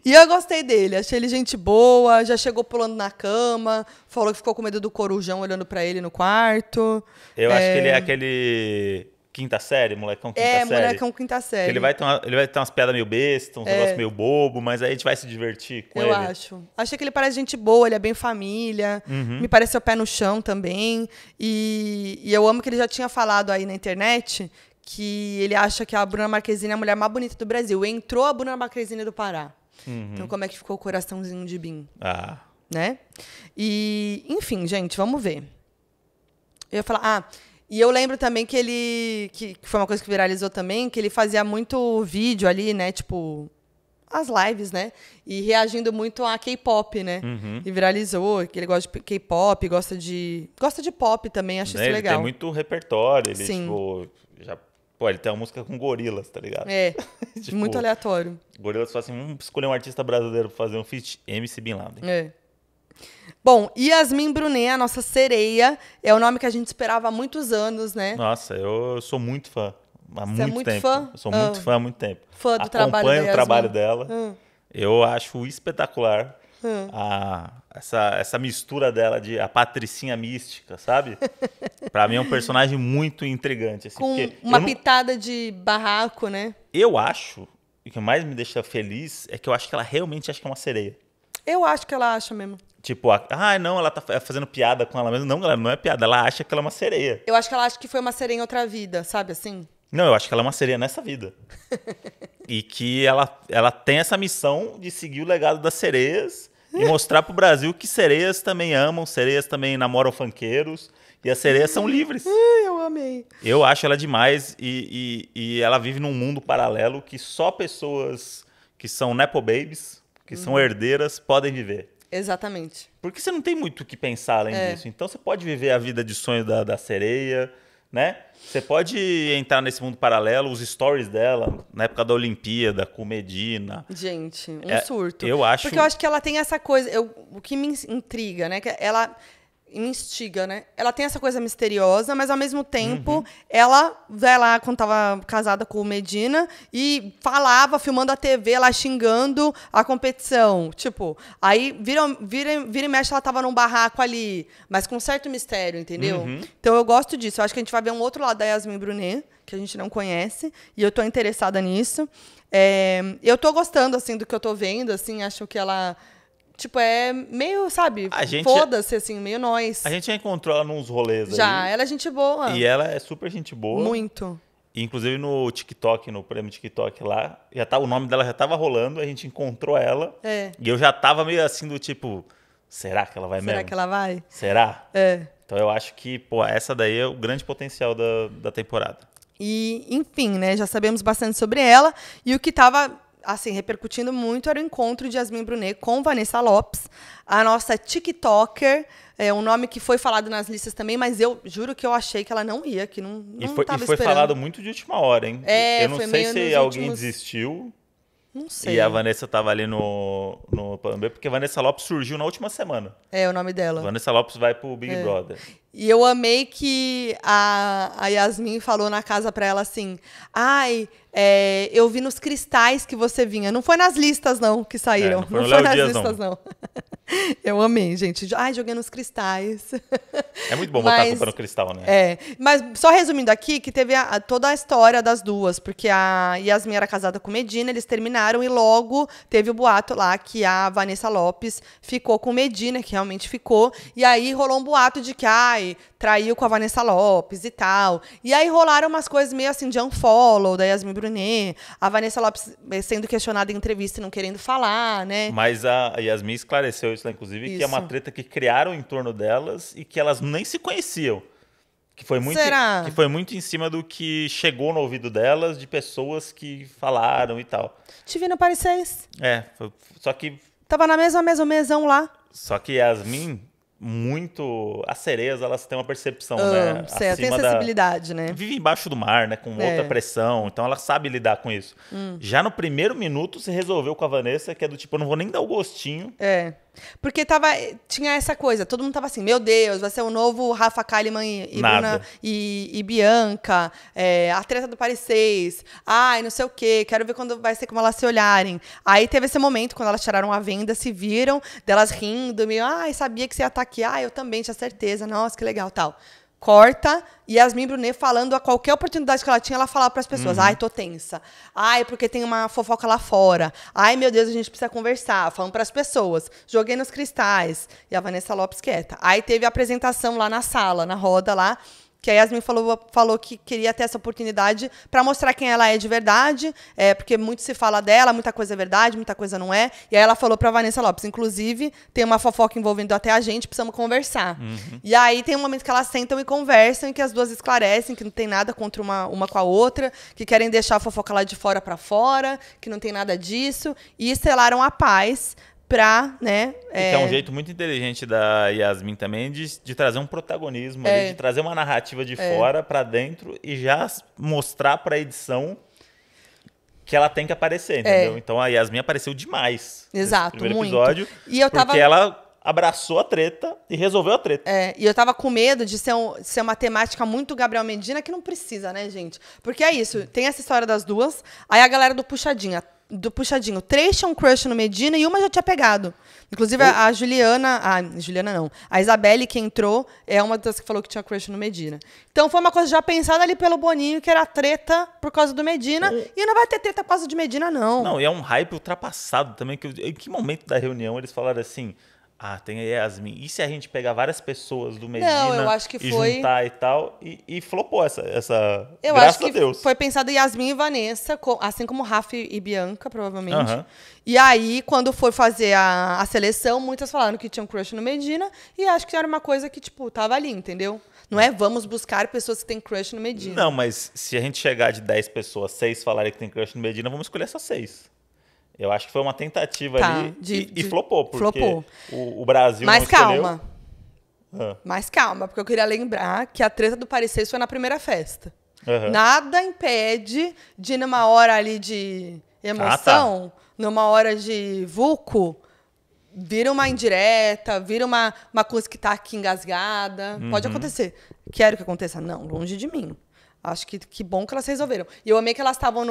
E eu gostei dele, achei ele gente boa, já chegou pulando na cama, falou que ficou com medo do corujão olhando para ele no quarto. Eu é... acho que ele é, é. aquele quinta série, molecão quinta é, série. É, molecão quinta série. ele vai, ter uma, ele vai ter umas piadas meio bestas, uns é. negócios meio bobo, mas aí a gente vai se divertir com eu ele. Eu acho. Achei que ele parece gente boa, ele é bem família, uhum. me pareceu pé no chão também. E, e eu amo que ele já tinha falado aí na internet que ele acha que a Bruna Marquezine é a mulher mais bonita do Brasil. Entrou a Bruna Marquezine do Pará. Uhum. Então como é que ficou o coraçãozinho de Bim? Ah. Né? E, enfim, gente, vamos ver. Eu ia falar, ah, e eu lembro também que ele. Que, que, foi uma coisa que viralizou também, que ele fazia muito vídeo ali, né? Tipo. As lives, né? E reagindo muito a K-pop, né? Uhum. E viralizou, que ele gosta de K-pop, gosta de. Gosta de pop também, acho né? isso legal. Ele tem muito repertório, ele, Sim. tipo. Já... Pô, ele tem uma música com gorilas, tá ligado? É. tipo, muito aleatório. Gorilas fazem assim, vamos escolher um artista brasileiro pra fazer um feat MC Bin Laden. É. Bom, Yasmin Brunet, a nossa sereia, é o nome que a gente esperava há muitos anos, né? Nossa, eu sou muito fã. Há Você é muito, é muito tempo. Fã? Eu sou muito ah. fã há muito tempo. Fã do Acompanho trabalho dela. Acompanho o trabalho dela. Ah. Eu acho espetacular ah. a, essa, essa mistura dela de a patricinha mística, sabe? para mim é um personagem muito intrigante. Assim, Com uma não... pitada de barraco, né? Eu acho, o que mais me deixa feliz é que eu acho que ela realmente acha que é uma sereia. Eu acho que ela acha mesmo. Tipo, ah, não, ela tá fazendo piada com ela mesma. Não, galera, não é piada. Ela acha que ela é uma sereia. Eu acho que ela acha que foi uma sereia em outra vida, sabe assim? Não, eu acho que ela é uma sereia nessa vida. e que ela, ela tem essa missão de seguir o legado das sereias e mostrar pro Brasil que sereias também amam, sereias também namoram fanqueiros e as sereias são livres. eu amei. Eu acho ela demais e, e, e ela vive num mundo paralelo que só pessoas que são Nepo Babies, que uhum. são herdeiras, podem viver. Exatamente. Porque você não tem muito o que pensar além é. disso. Então você pode viver a vida de sonho da, da sereia, né? Você pode entrar nesse mundo paralelo, os stories dela, na época da Olimpíada, com Medina. Gente, um é, surto. Eu acho. Porque eu acho que ela tem essa coisa. Eu, o que me intriga, né? Que ela me instiga, né? Ela tem essa coisa misteriosa, mas ao mesmo tempo, uhum. ela vai lá quando tava casada com o Medina e falava, filmando a TV, lá xingando a competição. Tipo, aí vira, vira, vira e mexe, ela tava num barraco ali, mas com certo mistério, entendeu? Uhum. Então eu gosto disso. Eu acho que a gente vai ver um outro lado da Yasmin Brunet, que a gente não conhece, e eu tô interessada nisso. É, eu tô gostando, assim, do que eu tô vendo, assim, acho que ela Tipo, é meio, sabe? a gente Foda-se, assim, meio nós. A gente já encontrou ela nos rolês Já, aí. ela é gente boa. E ela é super gente boa. Muito. E, inclusive no TikTok, no prêmio TikTok lá, já tá, o nome dela já tava rolando, a gente encontrou ela. É. E eu já tava meio assim do tipo, será que ela vai será mesmo? Será que ela vai? Será? É. Então eu acho que, pô, essa daí é o grande potencial da, da temporada. E, enfim, né? Já sabemos bastante sobre ela. E o que tava assim, repercutindo muito era o encontro de Yasmin Brunet com Vanessa Lopes, a nossa TikToker, é um nome que foi falado nas listas também, mas eu juro que eu achei que ela não ia, que não, não e foi, tava e foi esperando. falado muito de última hora, hein? É, eu não sei se alguém últimos... desistiu. Não sei. E a Vanessa tava ali no, no Pan B, porque Vanessa Lopes surgiu na última semana. É, o nome dela. Vanessa Lopes vai pro Big é. Brother. E eu amei que a, a Yasmin falou na casa para ela assim: ai, é, eu vi nos cristais que você vinha. Não foi nas listas, não, que saíram. É, não foi, não foi nas Dias, listas, não. não. eu amei, gente. Ai, joguei nos cristais. É muito bom mas, botar a culpa no cristal, né? É. Mas só resumindo aqui, que teve a, toda a história das duas, porque a Yasmin era casada com Medina, eles terminaram e logo teve o boato lá que a Vanessa Lopes ficou com Medina, que realmente ficou. E aí rolou um boato de que, ai, Kai traiu com a Vanessa Lopes e tal. E aí rolaram umas coisas meio assim de unfollow da Yasmin Brunet, a Vanessa Lopes eh, sendo questionada em entrevista e não querendo falar, né? Mas a Yasmin esclareceu isso lá, inclusive, isso. que é uma treta que criaram em torno delas e que elas nem se conheciam. Que foi, muito, Será? que foi muito em cima do que chegou no ouvido delas, de pessoas que falaram e tal. Te vi no Paris 6. É, só que. Tava na mesma mesa, mesão lá. Só que Yasmin muito. As sereias, elas têm uma percepção, ah, né? Certo, tem sensibilidade, da... né? Vive embaixo do mar, né? Com é. outra pressão. Então ela sabe lidar com isso. Hum. Já no primeiro minuto, se resolveu com a Vanessa, que é do tipo, eu não vou nem dar o gostinho. É. Porque tava, tinha essa coisa, todo mundo tava assim, meu Deus, vai ser o novo Rafa Kalimann e, e, Bruna, e, e Bianca, é, a treta do Paris 6, ai, não sei o quê, quero ver quando vai ser como elas se olharem. Aí teve esse momento, quando elas tiraram a venda, se viram, delas rindo, meio, ai, sabia que você ia estar tá aqui, ai, ah, eu também, tinha certeza, nossa, que legal, tal corta Yasmin Brunet falando a qualquer oportunidade que ela tinha, ela falava para as pessoas: uhum. "Ai, tô tensa. Ai, porque tem uma fofoca lá fora. Ai, meu Deus, a gente precisa conversar". Falando para as pessoas. Joguei nos cristais e a Vanessa Lopes quieta. Aí teve a apresentação lá na sala, na roda lá, que a Yasmin falou, falou que queria ter essa oportunidade para mostrar quem ela é de verdade, é, porque muito se fala dela, muita coisa é verdade, muita coisa não é. E aí ela falou para Vanessa Lopes, inclusive, tem uma fofoca envolvendo até a gente, precisamos conversar. Uhum. E aí tem um momento que elas sentam e conversam, e que as duas esclarecem que não tem nada contra uma, uma com a outra, que querem deixar a fofoca lá de fora para fora, que não tem nada disso, e estelaram a paz pra, né? É... é um é, jeito muito inteligente da Yasmin também de, de trazer um protagonismo, é. ali, de trazer uma narrativa de é. fora para dentro e já mostrar pra edição que ela tem que aparecer, é. entendeu? Então a Yasmin apareceu demais. Exato, primeiro muito. episódio. E eu tava... Porque ela abraçou a treta e resolveu a treta. É, e eu tava com medo de ser, um, ser uma temática muito Gabriel Medina, que não precisa, né, gente? Porque é isso, tem essa história das duas, aí a galera do Puxadinha do puxadinho. Três tinham crush no Medina e uma já tinha pegado. Inclusive, a, Juliana. A Juliana não. A Isabelle, que entrou, é uma das que falou que tinha crush no Medina. Então foi uma coisa já pensada ali pelo Boninho, que era treta por causa do Medina. Hum. E não vai ter treta por causa de Medina, não. Não, e é um hype ultrapassado também. Que, em que momento da reunião eles falaram assim. Ah, tem a Yasmin. E se a gente pegar várias pessoas do Medina Não, eu acho que e foi... juntar e tal? E, e flopou essa, essa. Eu Graças acho que a Deus. foi pensado Yasmin e Vanessa, assim como Rafa e Bianca, provavelmente. Uhum. E aí, quando foi fazer a, a seleção, muitas falaram que tinham crush no Medina. E acho que era uma coisa que, tipo, tava ali, entendeu? Não é vamos buscar pessoas que têm crush no Medina. Não, mas se a gente chegar de 10 pessoas, 6 falarem que tem crush no Medina, vamos escolher só 6. Eu acho que foi uma tentativa tá, ali de, e, de, e, flopou, porque flopou. O, o, Brasil Mas não calma. Escolheu... Mas calma, porque eu queria lembrar que a treta do parecer foi na primeira festa. Uhum. Nada impede de, numa hora ali de emoção, ah, tá. numa hora de vulco, vira uma indireta, vira uma, uma coisa que tá aqui engasgada. Uhum. Pode acontecer. Quero que aconteça? Não, longe de mim. Acho que que bom que elas resolveram. E eu amei que elas estavam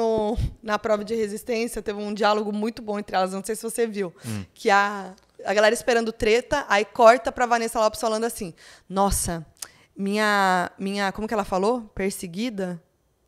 na prova de resistência, teve um diálogo muito bom entre elas, não sei se você viu, hum. que a, a galera esperando treta, aí corta pra Vanessa Lopes falando assim: "Nossa, minha minha, como que ela falou? Perseguida?"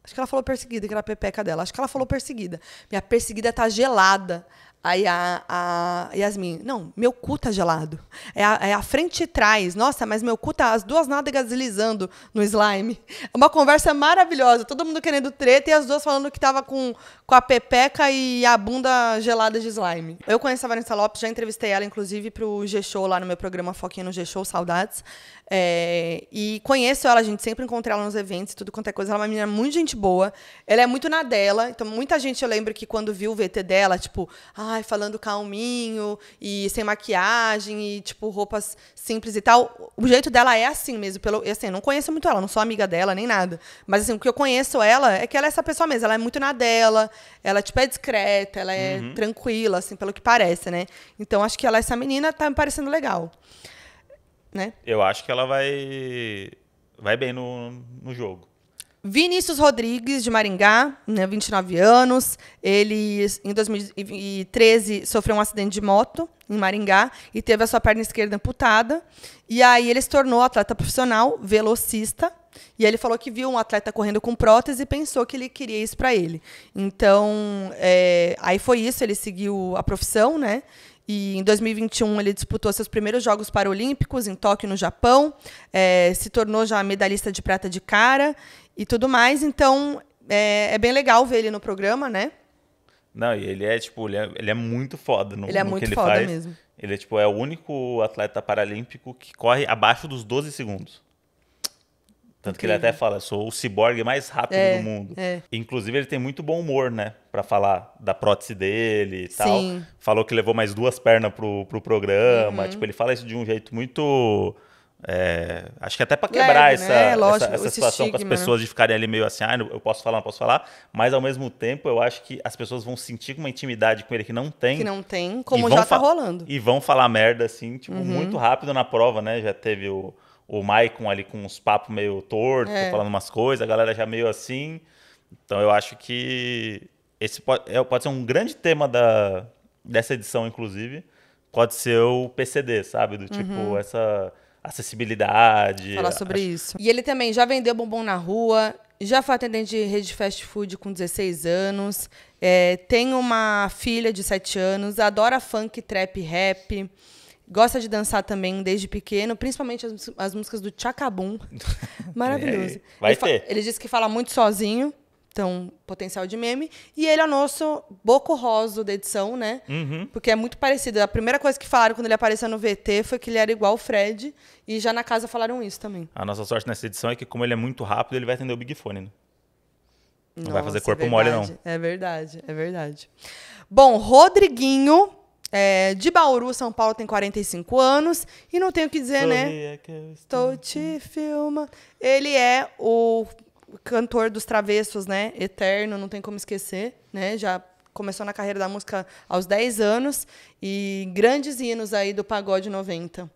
Acho que ela falou perseguida, que era a pepeca dela. Acho que ela falou perseguida. Minha perseguida tá gelada. Aí a, a, Yasmin, não, meu cu tá gelado. É a, é a frente e trás. Nossa, mas meu cu tá as duas nádegas deslizando no slime. É uma conversa maravilhosa, todo mundo querendo treta e as duas falando que tava com, com a pepeca e a bunda gelada de slime. Eu conheço a Vanessa Lopes, já entrevistei ela, inclusive, pro G-Show lá no meu programa Foquinha no G-Show, saudades. É, e conheço ela, a gente sempre encontra ela nos eventos, tudo quanto é coisa. Ela é uma menina muito gente boa. Ela é muito na dela. Então, muita gente eu lembro que quando viu o VT dela, tipo, ai, falando calminho e sem maquiagem e, tipo, roupas simples e tal. O jeito dela é assim mesmo. Pelo, assim, não conheço muito ela, não sou amiga dela nem nada. Mas, assim, o que eu conheço ela é que ela é essa pessoa mesmo. Ela é muito na dela, ela, tipo, é discreta, ela é uhum. tranquila, assim, pelo que parece, né? Então, acho que ela, essa menina, tá me parecendo legal né? Eu acho que ela vai, vai bem no, no jogo. Vinícius Rodrigues, de Maringá, né, 29 anos. Ele, em 2013, sofreu um acidente de moto em Maringá e teve a sua perna esquerda amputada. E aí ele se tornou atleta profissional, velocista. E ele falou que viu um atleta correndo com prótese e pensou que ele queria isso para ele. Então, é, aí foi isso, ele seguiu a profissão, né? E em 2021 ele disputou seus primeiros Jogos Paralímpicos em Tóquio, no Japão, é, se tornou já medalhista de prata de cara e tudo mais. Então é, é bem legal ver ele no programa, né? Não, e ele é, tipo, ele é, ele é muito foda no, ele é no muito que ele foda faz. Mesmo. Ele é, tipo, é o único atleta paralímpico que corre abaixo dos 12 segundos. Tanto que ele até fala, sou o ciborgue mais rápido é, do mundo. É. Inclusive, ele tem muito bom humor, né? Pra falar da prótese dele e tal. Sim. Falou que levou mais duas pernas pro, pro programa. Uhum. Tipo, ele fala isso de um jeito muito. É, acho que até para quebrar Leve, né? essa, né? Lógico, essa, essa situação estigma, com as né? pessoas né? de ficarem ali meio assim, ah, eu posso falar, não posso falar, mas ao mesmo tempo eu acho que as pessoas vão sentir uma intimidade com ele que não tem. Que não tem, como já tá rolando. E vão falar merda assim, tipo, uhum. muito rápido na prova, né? Já teve o, o Maicon ali com uns papos meio torto, é. falando umas coisas, a galera já meio assim. Então eu acho que esse pode, é, pode ser um grande tema da, dessa edição, inclusive. Pode ser o PCD, sabe? Do tipo, uhum. tipo, essa acessibilidade. Falar sobre acho... isso. E ele também já vendeu bombom na rua, já foi atendente de rede fast food com 16 anos, é, tem uma filha de 7 anos, adora funk, trap, rap. Gosta de dançar também desde pequeno, principalmente as, as músicas do Chacabum. Maravilhoso. Vai ele ter. Ele disse que fala muito sozinho, então potencial de meme. E ele é o nosso boco roso da edição, né? Uhum. Porque é muito parecido. A primeira coisa que falaram quando ele apareceu no VT foi que ele era igual o Fred. E já na casa falaram isso também. A nossa sorte nessa edição é que, como ele é muito rápido, ele vai atender o Big Fone, né? Não nossa, vai fazer é corpo é mole, não. É verdade, é verdade. Bom, Rodriguinho é, de Bauru, São Paulo, tem 45 anos. E não tenho o que dizer, né? É que estou te filmando. Ele é o cantor dos travessos, né? Eterno, não tem como esquecer, né? Já começou na carreira da música aos 10 anos. E grandes hinos aí do Pagode 90.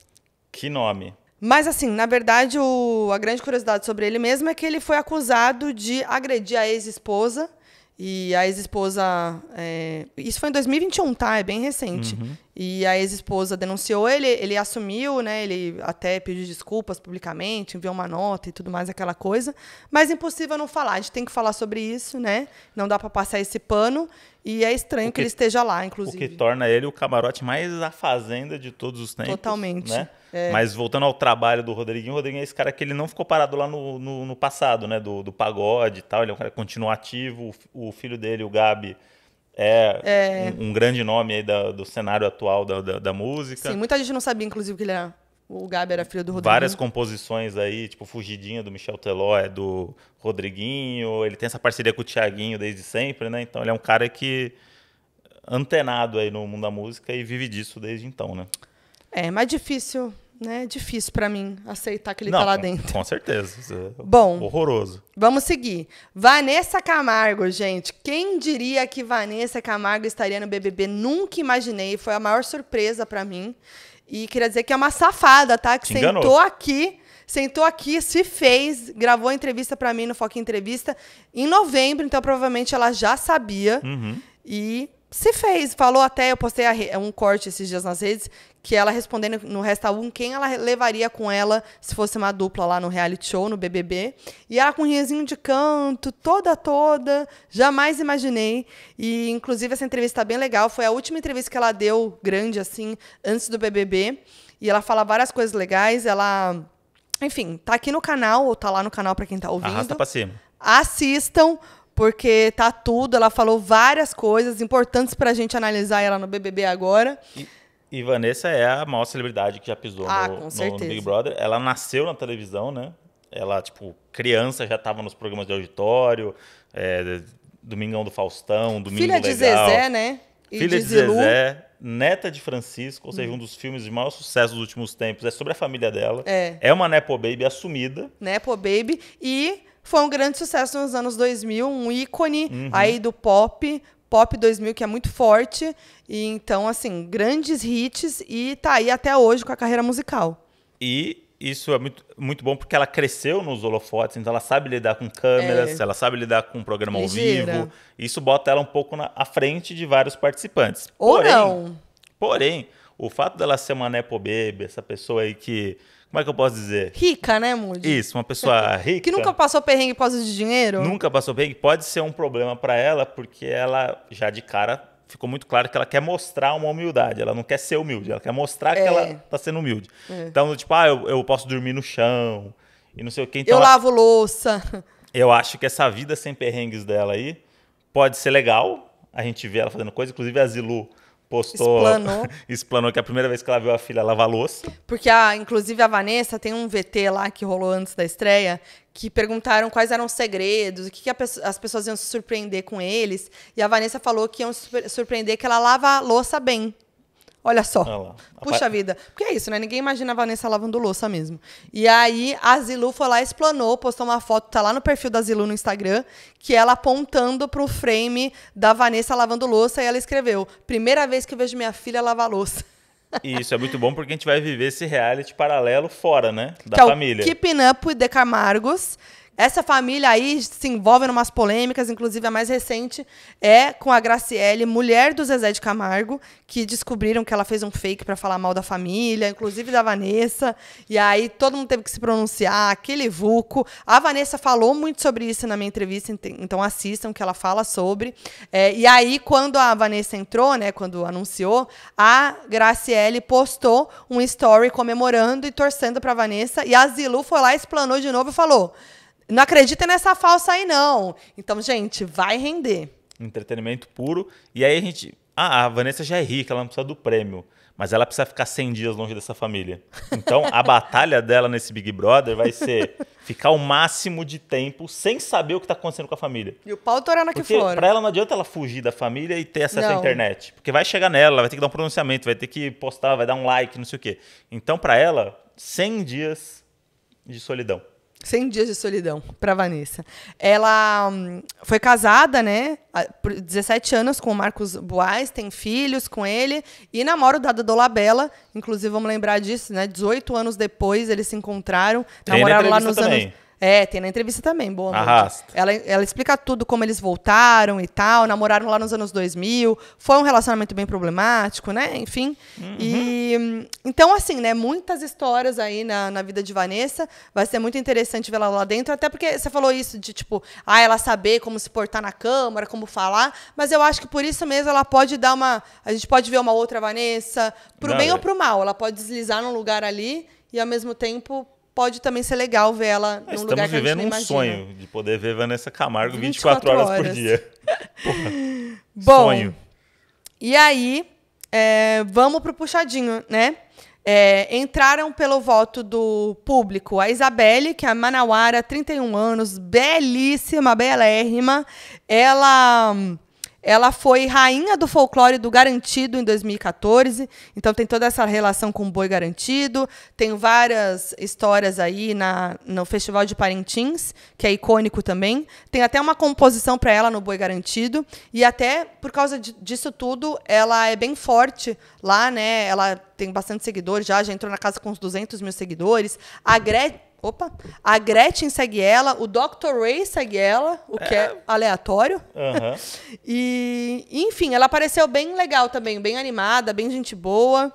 Que nome. Mas, assim, na verdade, o, a grande curiosidade sobre ele mesmo é que ele foi acusado de agredir a ex-esposa e a ex-esposa. É... Isso foi em 2021, tá? É bem recente. Uhum. E a ex-esposa denunciou ele, ele assumiu, né? Ele até pediu desculpas publicamente, enviou uma nota e tudo mais, aquela coisa. Mas impossível não falar, a gente tem que falar sobre isso, né? Não dá para passar esse pano. E é estranho que, que, ele esteja lá, inclusive. O que torna ele o camarote mais a fazenda de todos os tempos. Totalmente. Né? É. Mas voltando ao trabalho do Rodriguinho, o Rodriguinho é esse cara que ele não ficou parado lá no, no, no passado, né? Do, do pagode e tal. Ele é um cara que continua ativo. O filho dele, o Gabi é, é... Um, um, grande nome aí da, do cenário atual da, da, da, música. Sim, muita gente não sabia, inclusive, que ele era. O Gabi era filho do Rodriguinho. Várias composições aí, tipo Fugidinha do Michel Teló, é do Rodriguinho. Ele tem essa parceria com o Tiaguinho desde sempre, né? Então ele é um cara que. antenado aí no mundo da música e vive disso desde então, né? É, mais difícil né, difícil para mim aceitar que ele está tá lá dentro. Com certeza. É Bom. Horroroso. Vamos seguir. Vanessa Camargo, gente. Quem diria que Vanessa Camargo estaria no BBB? Nunca imaginei. Foi a maior surpresa para mim. E queria dizer que é uma safada, tá? Que Te sentou enganou. aqui sentou aqui, se fez, gravou a entrevista para mim no Foque Entrevista em novembro, então provavelmente ela já sabia. Uhum. E se fez. Falou até, eu postei um corte esses dias nas redes, que ela respondendo no Resta 1 quem ela levaria com ela se fosse uma dupla lá no reality show, no BBB. E ela com um risinho de canto, toda, toda. Jamais imaginei. E, inclusive, essa entrevista tá bem legal. Foi a última entrevista que ela deu, grande, assim, antes do BBB. E ela fala várias coisas legais. Ela. Enfim, tá aqui no canal, ou tá lá no canal para quem tá ouvindo. Arrasta pra cima. Assistam porque tá tudo. Ela falou várias coisas importantes para a gente analisar ela no BBB agora. E, e, Vanessa é a maior celebridade que já pisou ah, no, no, no, Big Brother. Ela nasceu na televisão, né? Ela, tipo, criança já estava nos programas de auditório, é, Domingão do Faustão, Domingo Filha Legal. de Zezé, né? E Filha de, de Zezé, neta de Francisco, ou seja, um dos filmes de maior sucesso dos últimos tempos, é sobre a família dela. É, é uma Nepo Baby assumida. Nepo Baby e foi um grande sucesso nos anos 2000, um ícone uhum. aí do pop, pop 2000 que é muito forte, e então assim, grandes hits e tá aí até hoje com a carreira musical. E isso é muito, muito bom porque ela cresceu nos holofotes, então ela sabe lidar com câmeras, é. ela sabe lidar com um programa Ligeira. ao vivo. Isso bota ela um pouco na, à frente de vários participantes. Ou porém, não. Porém, o fato dela ser uma nepo baby, essa pessoa aí que como é que eu posso dizer? Rica, né, Moody? Isso, uma pessoa rica. Que nunca passou perrengue por causa de dinheiro? Nunca passou perrengue. Pode ser um problema para ela, porque ela já de cara ficou muito claro que ela quer mostrar uma humildade. Ela não quer ser humilde, ela quer mostrar é. que ela tá sendo humilde. É. Então, tipo, ah, eu, eu posso dormir no chão e não sei o que. Então, eu lavo ela... louça. Eu acho que essa vida sem perrengues dela aí pode ser legal. A gente vê ela fazendo coisa, inclusive a Zilu postou. Explanou. explanou que é a primeira vez que ela viu a filha lavar louça. Porque, a, inclusive, a Vanessa tem um VT lá que rolou antes da estreia, que perguntaram quais eram os segredos, o que, que as pessoas iam se surpreender com eles. E a Vanessa falou que iam se surpreender que ela lava louça bem. Olha só. Puxa pa... vida. Porque é isso, né? Ninguém imagina a Vanessa lavando louça mesmo. E aí a Zilu foi lá, explanou, postou uma foto, tá lá no perfil da Zilu no Instagram, que ela apontando pro frame da Vanessa lavando louça e ela escreveu: Primeira vez que vejo minha filha lavar louça. E isso é muito bom porque a gente vai viver esse reality paralelo fora, né? Da que então, família. É o Keeping Up with the Camargos. Essa família aí se envolve em umas polêmicas, inclusive a mais recente é com a Graciele, mulher do Zezé de Camargo, que descobriram que ela fez um fake para falar mal da família, inclusive da Vanessa. E aí todo mundo teve que se pronunciar, aquele vulco. A Vanessa falou muito sobre isso na minha entrevista, então assistam que ela fala sobre. É, e aí, quando a Vanessa entrou, né, quando anunciou, a Graciele postou um story comemorando e torcendo para Vanessa. E a Zilu foi lá, explanou de novo e falou. Não acreditem nessa falsa aí, não. Então, gente, vai render. Entretenimento puro. E aí a gente. Ah, a Vanessa já é rica, ela não precisa do prêmio. Mas ela precisa ficar 100 dias longe dessa família. Então, a batalha dela nesse Big Brother vai ser ficar o máximo de tempo sem saber o que está acontecendo com a família. E o pau torando aqui fora. Para ela não adianta ela fugir da família e ter acesso não. à internet. Porque vai chegar nela, ela vai ter que dar um pronunciamento, vai ter que postar, vai dar um like, não sei o quê. Então, para ela, 100 dias de solidão. 100 dias de solidão para Vanessa. Ela hum, foi casada, né, por 17 anos com o Marcos Boas, tem filhos com ele e namora o Dado Dolabella, inclusive vamos lembrar disso, né, 18 anos depois eles se encontraram, namoraram lá nos também. anos é, tem na entrevista também, boa noite. Arrasta. Ela, ela explica tudo, como eles voltaram e tal, namoraram lá nos anos 2000, foi um relacionamento bem problemático, né? Enfim. Uhum. E então, assim, né, muitas histórias aí na, na vida de Vanessa. Vai ser muito interessante vê-la lá dentro, até porque você falou isso de, tipo, ah, ela saber como se portar na câmara, como falar, mas eu acho que por isso mesmo ela pode dar uma. A gente pode ver uma outra Vanessa, pro Não, bem é. ou pro mal. Ela pode deslizar num lugar ali e ao mesmo tempo pode também ser legal ver ela ah, num Estamos lugar que vivendo um sonho de poder ver Vanessa Camargo 24, 24 horas, horas por dia. Bom, sonho. E aí, é, vamos pro puxadinho, né? É, entraram pelo voto do público a Isabelle, que é a Manauara, 31 anos, belíssima, belérrima. Ela hum, ela foi rainha do folclore do Garantido em 2014, então tem toda essa relação com o Boi Garantido. Tem várias histórias aí na, no Festival de Parintins, que é icônico também. Tem até uma composição para ela no Boi Garantido. E até por causa disso tudo, ela é bem forte lá, né? Ela tem bastante seguidores já, já entrou na casa com uns 200 mil seguidores. A Gretchen Opa. A Gretchen segue ela, o Dr. Ray segue ela, o que é, é aleatório. Uhum. e, enfim, ela apareceu bem legal também, bem animada, bem gente boa.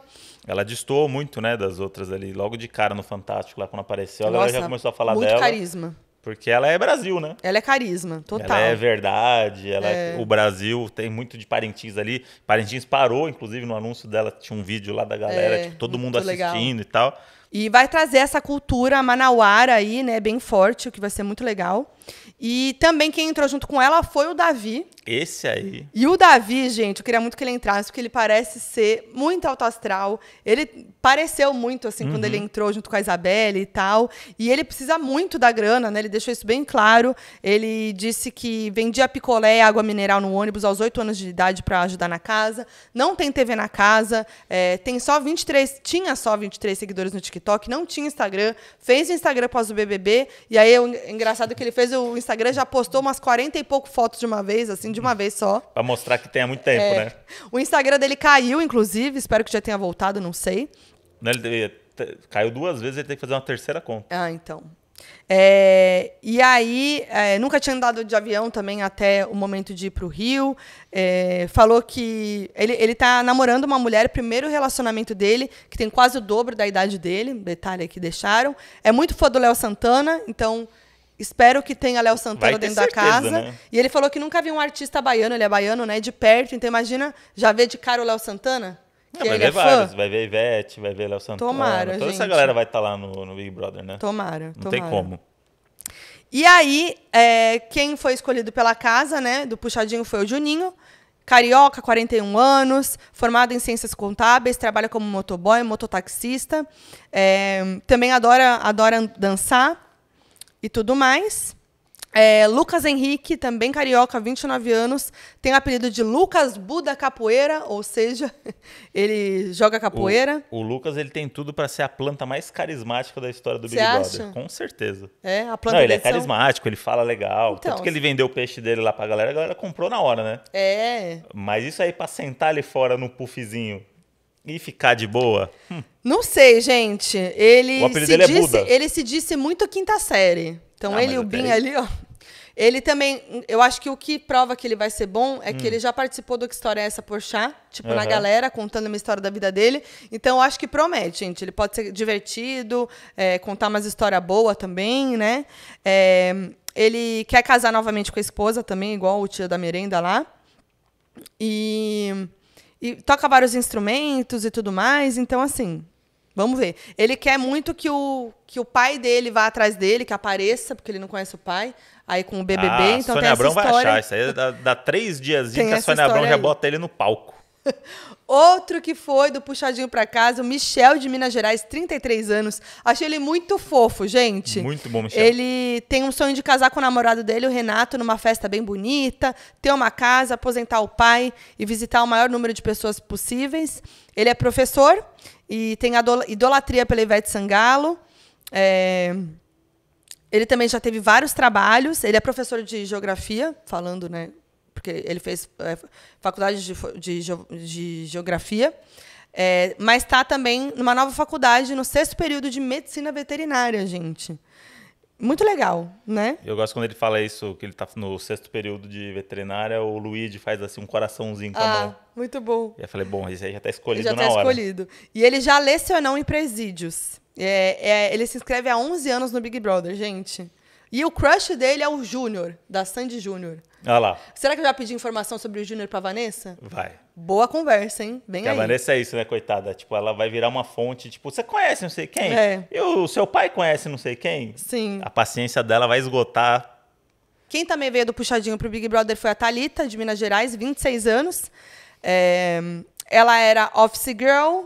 Ela distou muito, né, das outras ali. Logo de cara no Fantástico, lá quando apareceu, Nossa, ela já começou a falar muito dela. Muito carisma. Porque ela é Brasil, né? Ela é carisma, total. Ela é verdade, ela é. o Brasil tem muito de Parintins ali. Parintins parou, inclusive, no anúncio dela, tinha um vídeo lá da galera, é, tipo, todo mundo assistindo legal. e tal. E vai trazer essa cultura manauara aí, né, bem forte, o que vai ser muito legal. E também quem entrou junto com ela foi o Davi. Esse aí. E o Davi, gente, eu queria muito que ele entrasse, porque ele parece ser muito alto astral. Ele pareceu muito, assim, uhum. quando ele entrou junto com a Isabelle e tal. E ele precisa muito da grana, né? Ele deixou isso bem claro. Ele disse que vendia picolé e água mineral no ônibus aos 8 anos de idade para ajudar na casa. Não tem TV na casa. É, tem só 23... Tinha só 23 seguidores no TikTok. Não tinha Instagram. Fez o Instagram após o BBB. E aí, o engraçado é que ele fez o Instagram Instagram já postou umas 40 e pouco fotos de uma vez, assim, de uma vez só. Pra mostrar que tem há muito tempo, é. né? O Instagram dele caiu, inclusive, espero que já tenha voltado, não sei. Não, ele caiu duas vezes, ele tem que fazer uma terceira conta. Ah, então. É, e aí, é, nunca tinha andado de avião também até o momento de ir para o Rio. É, falou que ele, ele tá namorando uma mulher, primeiro relacionamento dele, que tem quase o dobro da idade dele, detalhe que deixaram. É muito fã do Léo Santana, então Espero que tenha Léo Santana dentro certeza, da casa. Né? E ele falou que nunca viu um artista baiano, ele é baiano, né? De perto. Então imagina, já vê de cara o Léo Santana? Não, vai ver é vários, vai ver Ivete, vai ver Léo Santana. Tomara, Toda gente. essa galera vai estar tá lá no, no, Big Brother, né? Tomara, Não tomara. tem como. E aí, é, quem foi escolhido pela casa, né, do Puxadinho foi o Juninho. Carioca, 41 anos, formado em ciências contábeis, trabalha como motoboy, mototaxista. É, também adora, adora dançar e tudo mais. É, Lucas Henrique, também carioca, 29 anos, tem o apelido de Lucas Buda Capoeira, ou seja, ele joga capoeira. O, o Lucas ele tem tudo para ser a planta mais carismática da história do Cê Big acha? Brother, com certeza. É, a planta Não, ele é carismático, ele fala legal. Então, tanto que ele vendeu o peixe dele lá pra galera, a galera comprou na hora, né? É. Mas isso aí pra sentar ali fora no puffzinho e ficar de boa? Hum. Não sei, gente. Ele o apelido se dele é disse, é Buda. Ele se disse muito quinta série. Então ah, ele e o Bin ali, ó. Ele também, eu acho que o que prova que ele vai ser bom é hum. que ele já participou do Que História é Essa chá, tipo, uhum. na galera, contando uma história da vida dele. Então, eu acho que promete, gente. Ele pode ser divertido, é, contar umas histórias boas também, né? É, ele quer casar novamente com a esposa também, igual o tio da merenda lá. E e toca vários instrumentos e tudo mais. Então, assim, vamos ver. Ele quer muito que o, que o pai dele vá atrás dele, que apareça, porque ele não conhece o pai. Aí com o BBB, ah, então Sônia tem essa Abrão história. vai achar. Isso aí dá, é dá três diazinhos que a Sônia Abrão já bota ele no palco. Outro que foi do puxadinho para casa, o Michel de Minas Gerais, 33 anos. Achei ele muito fofo, gente. Muito bom, Michel. Ele tem um sonho de casar com o namorado dele, o Renato, numa festa bem bonita, ter uma casa, aposentar o pai e visitar o maior número de pessoas possíveis. Ele é professor e tem idolatria pela Ivete Sangalo. É... Ele também já teve vários trabalhos. Ele é professor de geografia, falando, né, porque ele fez é, faculdade de, de, de geografia, é, mas está também numa nova faculdade, no sexto período de medicina veterinária, gente. Muito legal, né? Eu gosto quando ele fala isso, que ele está no sexto período de veterinária, o Luigi faz assim um coraçãozinho com ah, a mão. Muito bom. E eu falei, bom, esse aí já está escolhido já tá na hora. Já está escolhido. E ele já lecionou em presídios. É, é, ele se inscreve há 11 anos no Big Brother, gente. E o crush dele é o Júnior, da Sandy Júnior. Ah lá. Será que eu já pedi informação sobre o Júnior pra Vanessa? Vai. Boa conversa, hein? Bem Porque aí. a Vanessa é isso, né, coitada? Tipo, ela vai virar uma fonte, tipo, você conhece não sei quem? É. E o seu pai conhece não sei quem? Sim. A paciência dela vai esgotar quem também veio do puxadinho pro Big Brother foi a Talita de Minas Gerais, 26 anos. É, ela era office girl,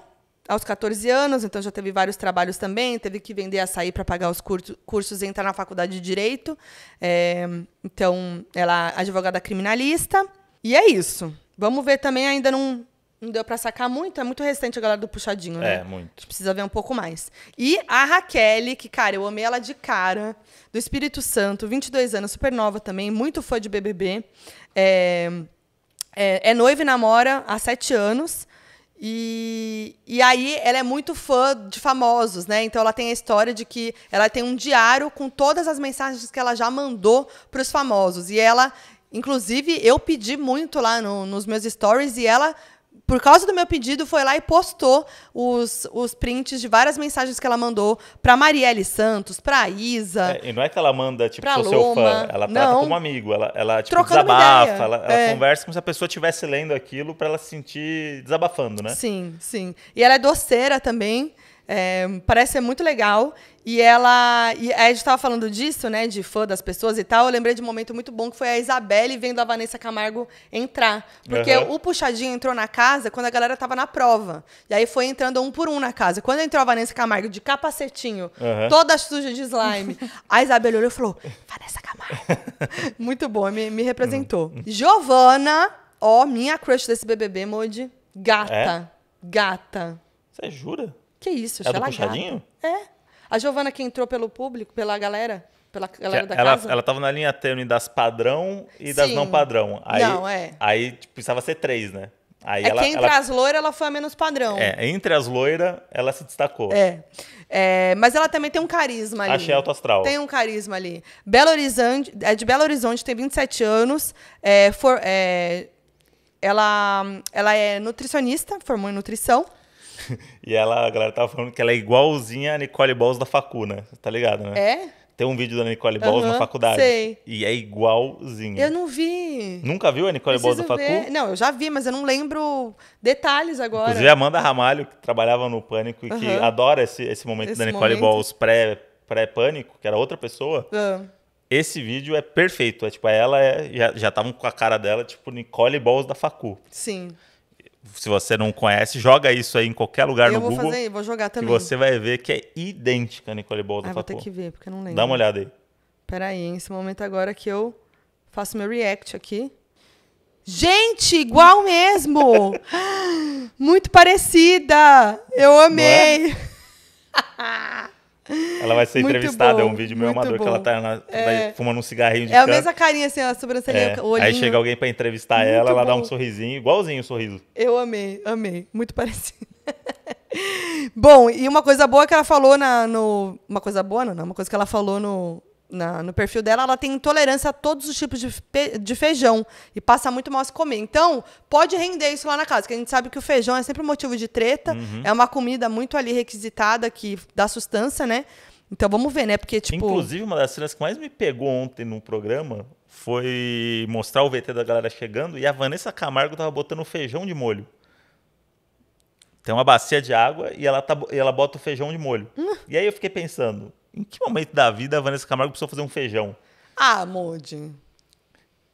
aos 14 anos, então já teve vários trabalhos também, teve que vender açaí para pagar os curso, cursos e entrar na faculdade de Direito. É, então, ela é advogada criminalista. E é isso. Vamos ver também, ainda não, não deu para sacar muito, é muito recente a galera do Puxadinho, né? É, muito. A gente precisa ver um pouco mais. E a Raquel, que, cara, eu amei ela de cara, do Espírito Santo, 22 anos, super nova também, muito fã de BBB. É, é, é noiva e namora há sete anos. E, e aí ela é muito fã de famosos, né? Então ela tem a história de que ela tem um diário com todas as mensagens que ela já mandou para os famosos. E ela, inclusive, eu pedi muito lá no, nos meus stories e ela por causa do meu pedido, foi lá e postou os, os prints de várias mensagens que ela mandou pra Marielle Santos, pra Isa. É, e não é que ela manda, tipo, sou Loma, seu fã. Ela não, trata como amigo. Ela, ela tipo, desabafa, ela, ela é. conversa como se a pessoa estivesse lendo aquilo para ela se sentir desabafando, né? Sim, sim. E ela é doceira também. É, parece ser muito legal. E ela. E a gente estava falando disso, né? De fã das pessoas e tal. Eu lembrei de um momento muito bom que foi a Isabelle vendo a Vanessa Camargo entrar. Porque uhum. o Puxadinho entrou na casa quando a galera estava na prova. E aí foi entrando um por um na casa. Quando entrou a Vanessa Camargo de capacetinho, uhum. toda suja de slime, a Isabelle olhou e falou: Vanessa Camargo. muito bom, me, me representou. Uhum. Giovana, ó, minha crush desse BBB, Modi. Gata. É? Gata. Você jura? Que isso, é do puxadinho? É. A Giovana que entrou pelo público, pela galera, pela galera da ela, casa. Ela tava na linha tênue das padrão e Sim. das não padrão. Aí, não, é. Aí tipo, precisava ser três, né? Aí é ela, que entre ela... as loiras ela foi a menos padrão. É, entre as loiras ela se destacou. É. é. mas ela também tem um carisma ali. Achei alto astral. Tem um carisma ali. Belo Horizonte, é de Belo Horizonte, tem 27 anos. É, for, é, ela, ela é nutricionista, formou em nutrição. E ela, a galera tava falando que ela é igualzinha a Nicole Balls da facu, né? Tá ligado, né? É? Tem um vídeo da Nicole Balls uhum, na faculdade. Sei. E é igualzinha. Eu não vi. Nunca viu a Nicole Preciso Balls da facu? Não, eu já vi, mas eu não lembro detalhes agora. Inclusive, a Amanda Ramalho, que trabalhava no Pânico e que adora esse, esse momento esse da Nicole momento. Balls pré-pânico, pré que era outra pessoa. Uhum. Esse vídeo é perfeito. É tipo, é ela é, já, já estavam com a cara dela, tipo, Nicole Balls da facu. Sim se você não conhece, joga isso aí em qualquer lugar eu no vou Google. Fazer, vou jogar também. Que você vai ver que é idêntica a Nicole Bolton. Ah, vou ter que ver, porque eu não lembro. Dá uma olhada aí. Peraí, esse momento agora que eu faço meu react aqui. Gente, igual mesmo! Muito parecida! Eu é? amei! Ela vai ser entrevistada, bom, é um vídeo meio amador bom. que ela tá na, é... fumando um cigarrinho de É canto. a mesma carinha, assim, a sobrancelha, é. o olhinho. Aí chega alguém pra entrevistar muito ela, ela bom. dá um sorrisinho, igualzinho o sorriso. Eu amei, amei. Muito parecido. bom, e uma coisa boa que ela falou na, no... Uma coisa boa, não, não. Uma coisa que ela falou no, na, no perfil dela, ela tem intolerância a todos os tipos de, de feijão e passa muito mal se comer. Então, pode render isso lá na casa, que a gente sabe que o feijão é sempre motivo de treta, uhum. é uma comida muito ali requisitada que dá sustância, né? Então vamos ver, né? Porque, tipo. Inclusive, uma das cenas que mais me pegou ontem no programa foi mostrar o VT da galera chegando e a Vanessa Camargo tava botando feijão de molho. Tem uma bacia de água e ela, tá, e ela bota o feijão de molho. Hum. E aí eu fiquei pensando, em que momento da vida a Vanessa Camargo precisou fazer um feijão? Ah, Moody.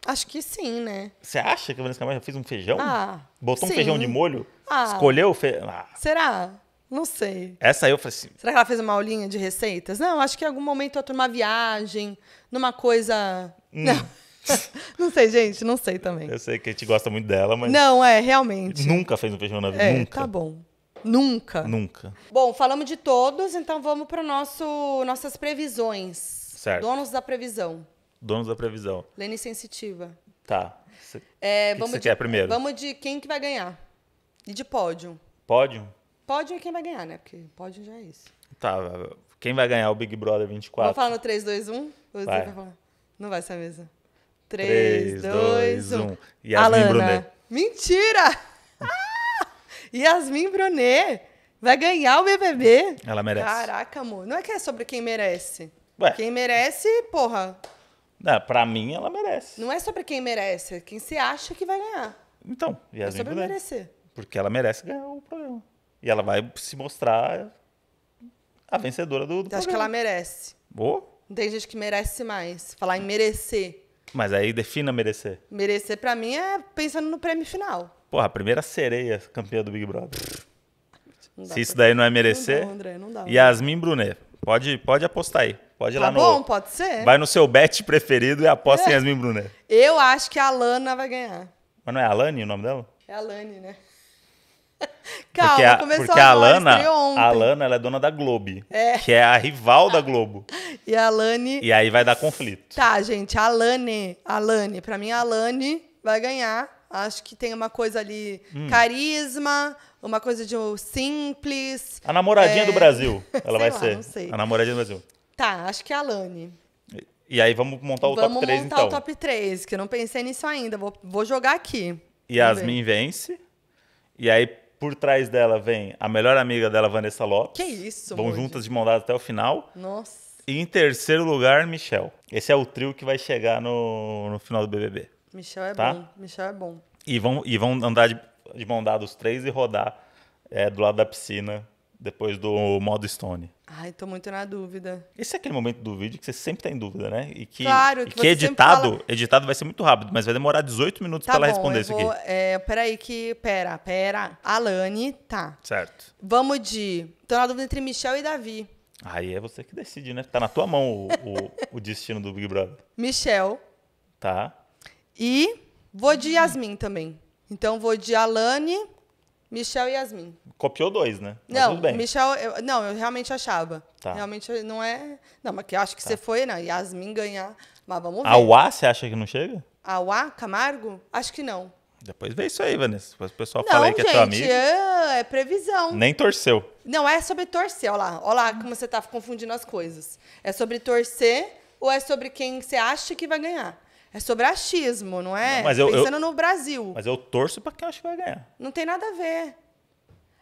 Acho que sim, né? Você acha que a Vanessa Camargo já fez um feijão? Ah, Botou sim. um feijão de molho? Ah, escolheu o feijão? Ah. Será? Não sei. Essa aí eu falei assim. Será que ela fez uma aulinha de receitas? Não, acho que em algum momento eu numa viagem, numa coisa. Hum. Não. não sei, gente, não sei também. Eu sei que a gente gosta muito dela, mas. Não, é, realmente. Nunca fez um feijão na vida, é, nunca. Tá bom. Nunca. Nunca. Bom, falamos de todos, então vamos para nosso nossas previsões. Certo. Donos da previsão. Donos da previsão. Lene Sensitiva. Tá. Cê, é, que vamos que de, quer primeiro? Vamos de quem que vai ganhar. E de pódio. Pódio? Pódio é quem vai ganhar, né? Porque pódio já é isso. Tá. Quem vai ganhar é o Big Brother 24? Vamos falar no 3, 2, 1? Você vai. vai falar. Não vai essa mesa. 3, 3 2, 2, 1. 1. Yasmin Alana. Brunet. Mentira! Yasmin Brunet vai ganhar o BBB. Ela merece. Caraca, amor. Não é que é sobre quem merece. Ué. Quem merece, porra. Não, pra mim, ela merece. Não é sobre quem merece, é quem se acha que vai ganhar. Então, é Yasmin é sobre Brunet. merecer. Porque ela merece ganhar o programa. E ela vai se mostrar a vencedora do, do então, Acho que ela merece. Boa. Tem gente que merece mais. Falar em merecer. Mas aí defina merecer. Merecer, para mim, é pensando no prêmio final. Porra, a primeira sereia campeã do Big Brother. Se isso daí não é merecer. Não dá, André, não dá. Yasmin Brunet. Pode, pode apostar aí. Pode ir tá lá bom, no. pode ser. Vai no seu bet preferido e aposta é. em Yasmin Brunet. Eu acho que a Lana vai ganhar. Mas não é a Alane o nome dela? É a Alane, né? Calma, porque a, começou porque a, a Lana, a Lana, ela é dona da Globo, é. que é a rival da Globo. e a Lani. E aí vai dar conflito. Tá, gente, a Lani, a Lani, para mim a Lani vai ganhar Acho que tem uma coisa ali, hum. carisma, uma coisa de oh, simples. A namoradinha é... do Brasil, ela vai lá, ser. Não sei. A namoradinha do Brasil. Tá, acho que é a Lani. E, aí vamos montar o vamos top 3 então. Vamos montar o então. top 3, que eu não pensei nisso ainda, vou, vou jogar aqui. Yasmin vence. E aí por trás dela vem a melhor amiga dela, Vanessa Lopes. Que isso, Vão juntas de mão dada até o final. Nossa. E em terceiro lugar, Michel. Esse é o trio que vai chegar no, no final do BBB. Michel é tá? bom. Michel é bom. E vão, e vão andar de, de mão dada os três e rodar é, do lado da piscina depois do modo Stone. Ai, tô muito na dúvida. Esse é aquele momento do vídeo que você sempre tá em dúvida, né? E que, claro, que, e que editado, fala... editado vai ser muito rápido, mas vai demorar 18 minutos tá para ela responder isso vou, aqui. É, peraí que. Pera, pera. Alane, tá. Certo. Vamos de. Tô na dúvida entre Michel e Davi. Aí é você que decide, né? Tá na tua mão o, o, o destino do Big Brother. Michel. Tá. E vou de Yasmin também. Então vou de Alane, Michel e Yasmin. Copiou dois, né? Mas não, tudo bem. Michel, eu, não, eu realmente achava. Tá. Realmente não é. Não, mas que acho que tá. você foi, né? Yasmin ganhar. Mas vamos ver. A UA, você acha que não chega? A UA, Camargo? Acho que não. Depois vê isso aí, Vanessa. Depois o pessoal não, fala aí que gente, é teu amigo. É, é previsão. Nem torceu. Não, é sobre torcer. Olha lá, olha lá como você tá confundindo as coisas. É sobre torcer ou é sobre quem você acha que vai ganhar? É sobre achismo, não é? Não, mas eu, Pensando eu, no Brasil. Mas eu torço para quem eu acho que vai ganhar. Não tem nada a ver.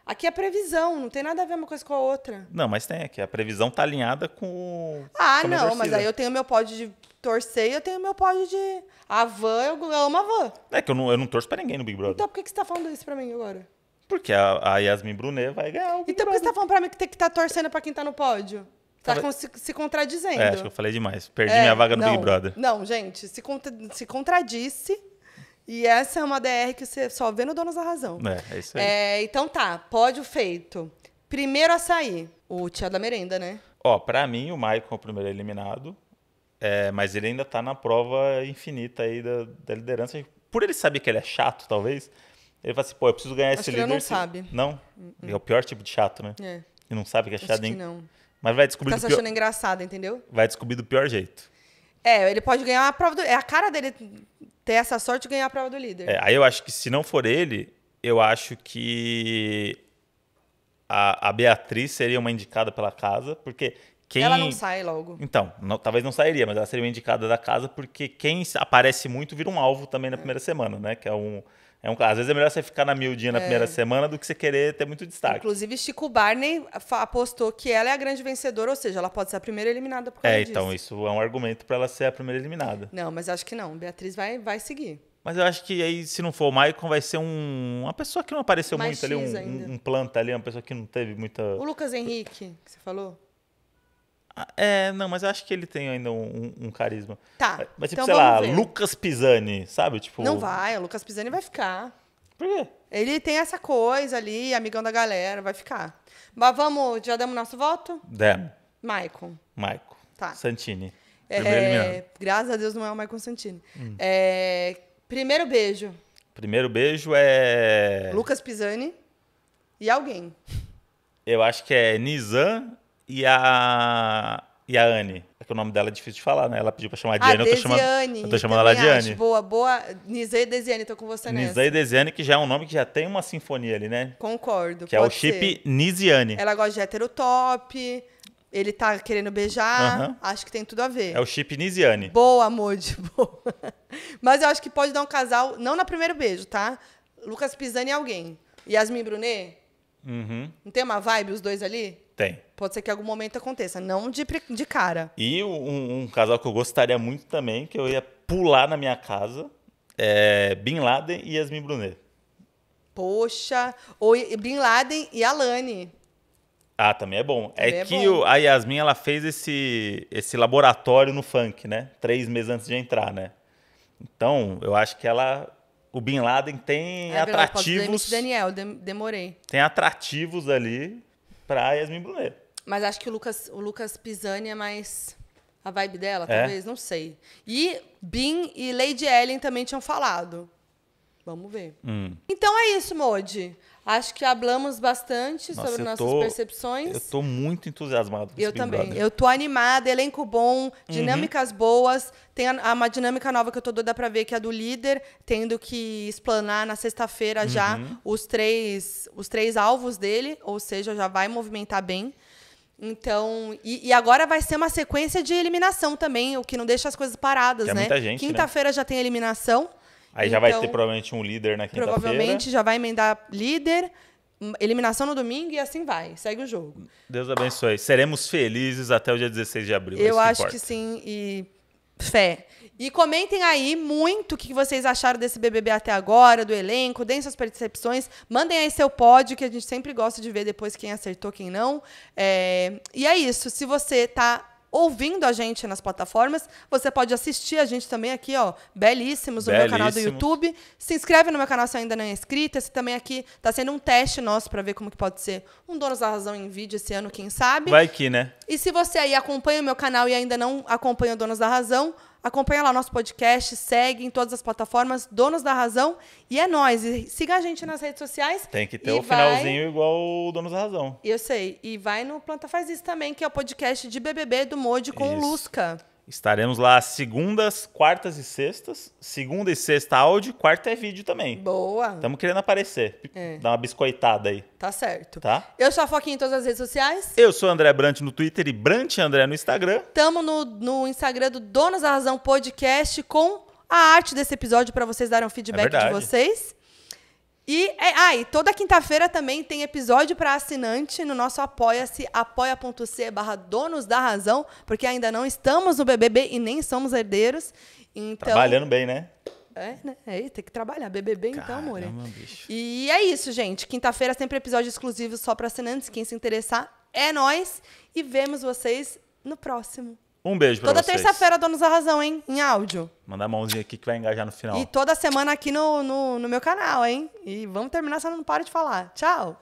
Aqui é previsão, não tem nada a ver uma coisa com a outra. Não, mas tem aqui. A previsão tá alinhada com. Ah, com não, mas aí eu tenho meu pódio de torcer e eu tenho meu pódio de. A van, eu amo a van. É que eu não, eu não torço pra ninguém no Big Brother. Então por que, que você tá falando isso pra mim agora? Porque a, a Yasmin Brunet vai ganhar. então por que você tá falando pra mim que tem que estar tá torcendo pra quem tá no pódio? Tá se contradizendo. É, acho que eu falei demais. Perdi é, minha vaga no não, Big Brother. Não, gente, se, contra, se contradisse. E essa é uma DR que você só vê no Donos da Razão. É, é isso aí. É, então tá, pódio feito. Primeiro a sair, o Tia da Merenda, né? Ó, pra mim, o Maicon é o primeiro eliminado. É, mas ele ainda tá na prova infinita aí da, da liderança. Por ele saber que ele é chato, talvez, ele fala assim, pô, eu preciso ganhar Acho esse que líder. Ele não se... sabe. Não? Uhum. É o pior tipo de chato, né? É. E não sabe que é chato, Acho hein? Que não. Mas vai descobrir tá do se achando engraçado, entendeu? Vai descobrir do pior jeito. É, ele pode ganhar a prova do. É a cara dele ter essa sorte de ganhar a prova do líder. É, aí eu acho que se não for ele, eu acho que a, a Beatriz seria uma indicada pela casa, porque quem... Ela não sai logo. Então, não, talvez não sairia, mas ela seria uma indicada da casa, porque quem aparece muito vira um alvo também na é. primeira semana, né? Que é um. É um, às vezes é melhor você ficar na miudinha na é. primeira semana do que você querer ter muito destaque. Inclusive, Chico Barney apostou que ela é a grande vencedora, ou seja, ela pode ser a primeira eliminada por causa É, então disso. isso é um argumento para ela ser a primeira eliminada. Não, mas acho que não. Beatriz vai, vai seguir. Mas eu acho que aí, se não for o Maicon, vai ser um, uma pessoa que não apareceu Mais muito ali, um, um, planta ali, uma pessoa que não teve muita. O Lucas Henrique, que você falou? É, não, mas eu acho que ele tem ainda um, um carisma. Tá. Mas, tipo, então, sei lá, ver. Lucas Pisani, sabe? Tipo... Não vai, o Lucas Pisani vai ficar. Por quê? Ele tem essa coisa ali, amigão da galera, vai ficar. Mas vamos, já demos nosso voto? Demos. Maicon. Maicon. Tá. Santini. É, graças a Deus não é o Maicon Santini. Hum. É, primeiro beijo. Primeiro beijo é. Lucas Pisani e alguém. Eu acho que é Nizam e a e a Anne. É que o nome dela é difícil de falar, né? Ela pediu pra chamar de Anne, ah, eu tô chamando, eu tô chamando ela de Anne. Boa, boa. Nizê e Desiane, tô com você nessa. Nizê e Desiane, que já é um nome que já tem uma sinfonia ali, né? Concordo. Que é o chip Niziane. Ela gosta de hétero top. Ele tá querendo beijar. Acho que tem tudo a ver. É o chip Niziane. Boa, amor de boa. Mas eu acho que pode dar um casal, não no primeiro beijo, tá? Lucas Pisani e alguém. Yasmin Brunet, Uhum. Não tem uma vibe os dois ali? Tem. Pode ser que em algum momento aconteça, não de, de cara. E um, um casal que eu gostaria muito também, que eu ia pular na minha casa, é Bin Laden e Yasmin Brunet. Poxa, ou Bin Laden e Alane. Ah, também é bom. É também é que bom. a Yasmin ela fez esse, esse laboratório no funk, né? Três meses antes de entrar, né? Então, eu acho que ela o Bin Laden tem é, atrativos. Daniel, demorei. Tem atrativos ali pra Yasmin Brunet. Mas acho que o Lucas, o Lucas Pisani é mais a vibe dela, é? talvez, não sei. E Bin e Lady Ellen também tinham falado. Vamos ver. Hum. Então é isso, Modi. Acho que hablamos bastante Nossa, sobre nossas tô, percepções. Eu estou muito entusiasmado com Eu também. Eu estou animada, elenco bom, uhum. dinâmicas uhum. boas. Tem a, a, uma dinâmica nova que eu tô doida para ver, que é a do líder, tendo que explanar na sexta-feira uhum. já os três, os três alvos dele, ou seja, já vai movimentar bem. Então, e, e, agora vai ser uma sequência de eliminação também, o que não deixa as coisas paradas, é né? né? Quinta-feira né? já tem eliminação. Aí já então, vai ter então, provavelmente um líder na quinta-feira. Provavelmente já vai emendar líder, hum, eliminação no domingo e assim vai. Segue o jogo. Deus abençoe. Seremos felizes até o dia 16 de abril. É Eu acho importa. que sim e fé. E comentem aí muito o que vocês acharam desse BBB até agora, do elenco, deem suas percepções, mandem aí seu pódio, que a gente sempre gosta de ver depois quem acertou, quem não. É... E é isso. Se você está ouvindo a gente nas plataformas. Você pode assistir a gente também aqui, ó, belíssimos, no meu canal do YouTube. Se inscreve no meu canal se ainda não é inscrito. Esse também aqui está sendo um teste nosso para ver como que pode ser um Donos da Razão em vídeo esse ano, quem sabe. Vai que, né? E se você aí acompanha o meu canal e ainda não acompanha o Donos da Razão, Acompanha lá nosso podcast, segue em todas as plataformas, Donos da Razão, e é nós. siga a gente nas redes sociais. Tem que ter o vai... finalzinho igual o Donos da Razão. Eu sei. E vai no Planta Faz Isso também, que é o podcast de BBB do Modi com Isso. o Lusca. Estaremos lá segundas, quartas e sextas. Segunda e sexta áudio, quarta é vídeo também. Boa. Estamos querendo aparecer. É. uma biscoitada aí. Tá certo. Tá? Eu sou a Foquinha em todas as redes sociais. Eu sou André Brant no Twitter e Brant André no Instagram. Tamo no, no Instagram do Donas da Razão Podcast com a arte desse episódio para vocês darem um feedback é de vocês. E, é, ah, e toda quinta-feira também tem episódio para assinante no nosso apoia-se, apoia.c barra donos da razão, porque ainda não estamos no BBB e nem somos herdeiros. Então, Trabalhando bem, né? É, né? É, tem que trabalhar. BBB então, amor. Né? E é isso, gente. Quinta-feira sempre episódio exclusivo só para assinantes. Quem se interessar, é nós. E vemos vocês no próximo. Um beijo pra toda vocês. Toda terça-feira, Donos da Razão, hein? Em áudio. Mandar a mãozinha aqui que vai engajar no final. E toda semana aqui no, no, no meu canal, hein? E vamos terminar se eu não paro de falar. Tchau!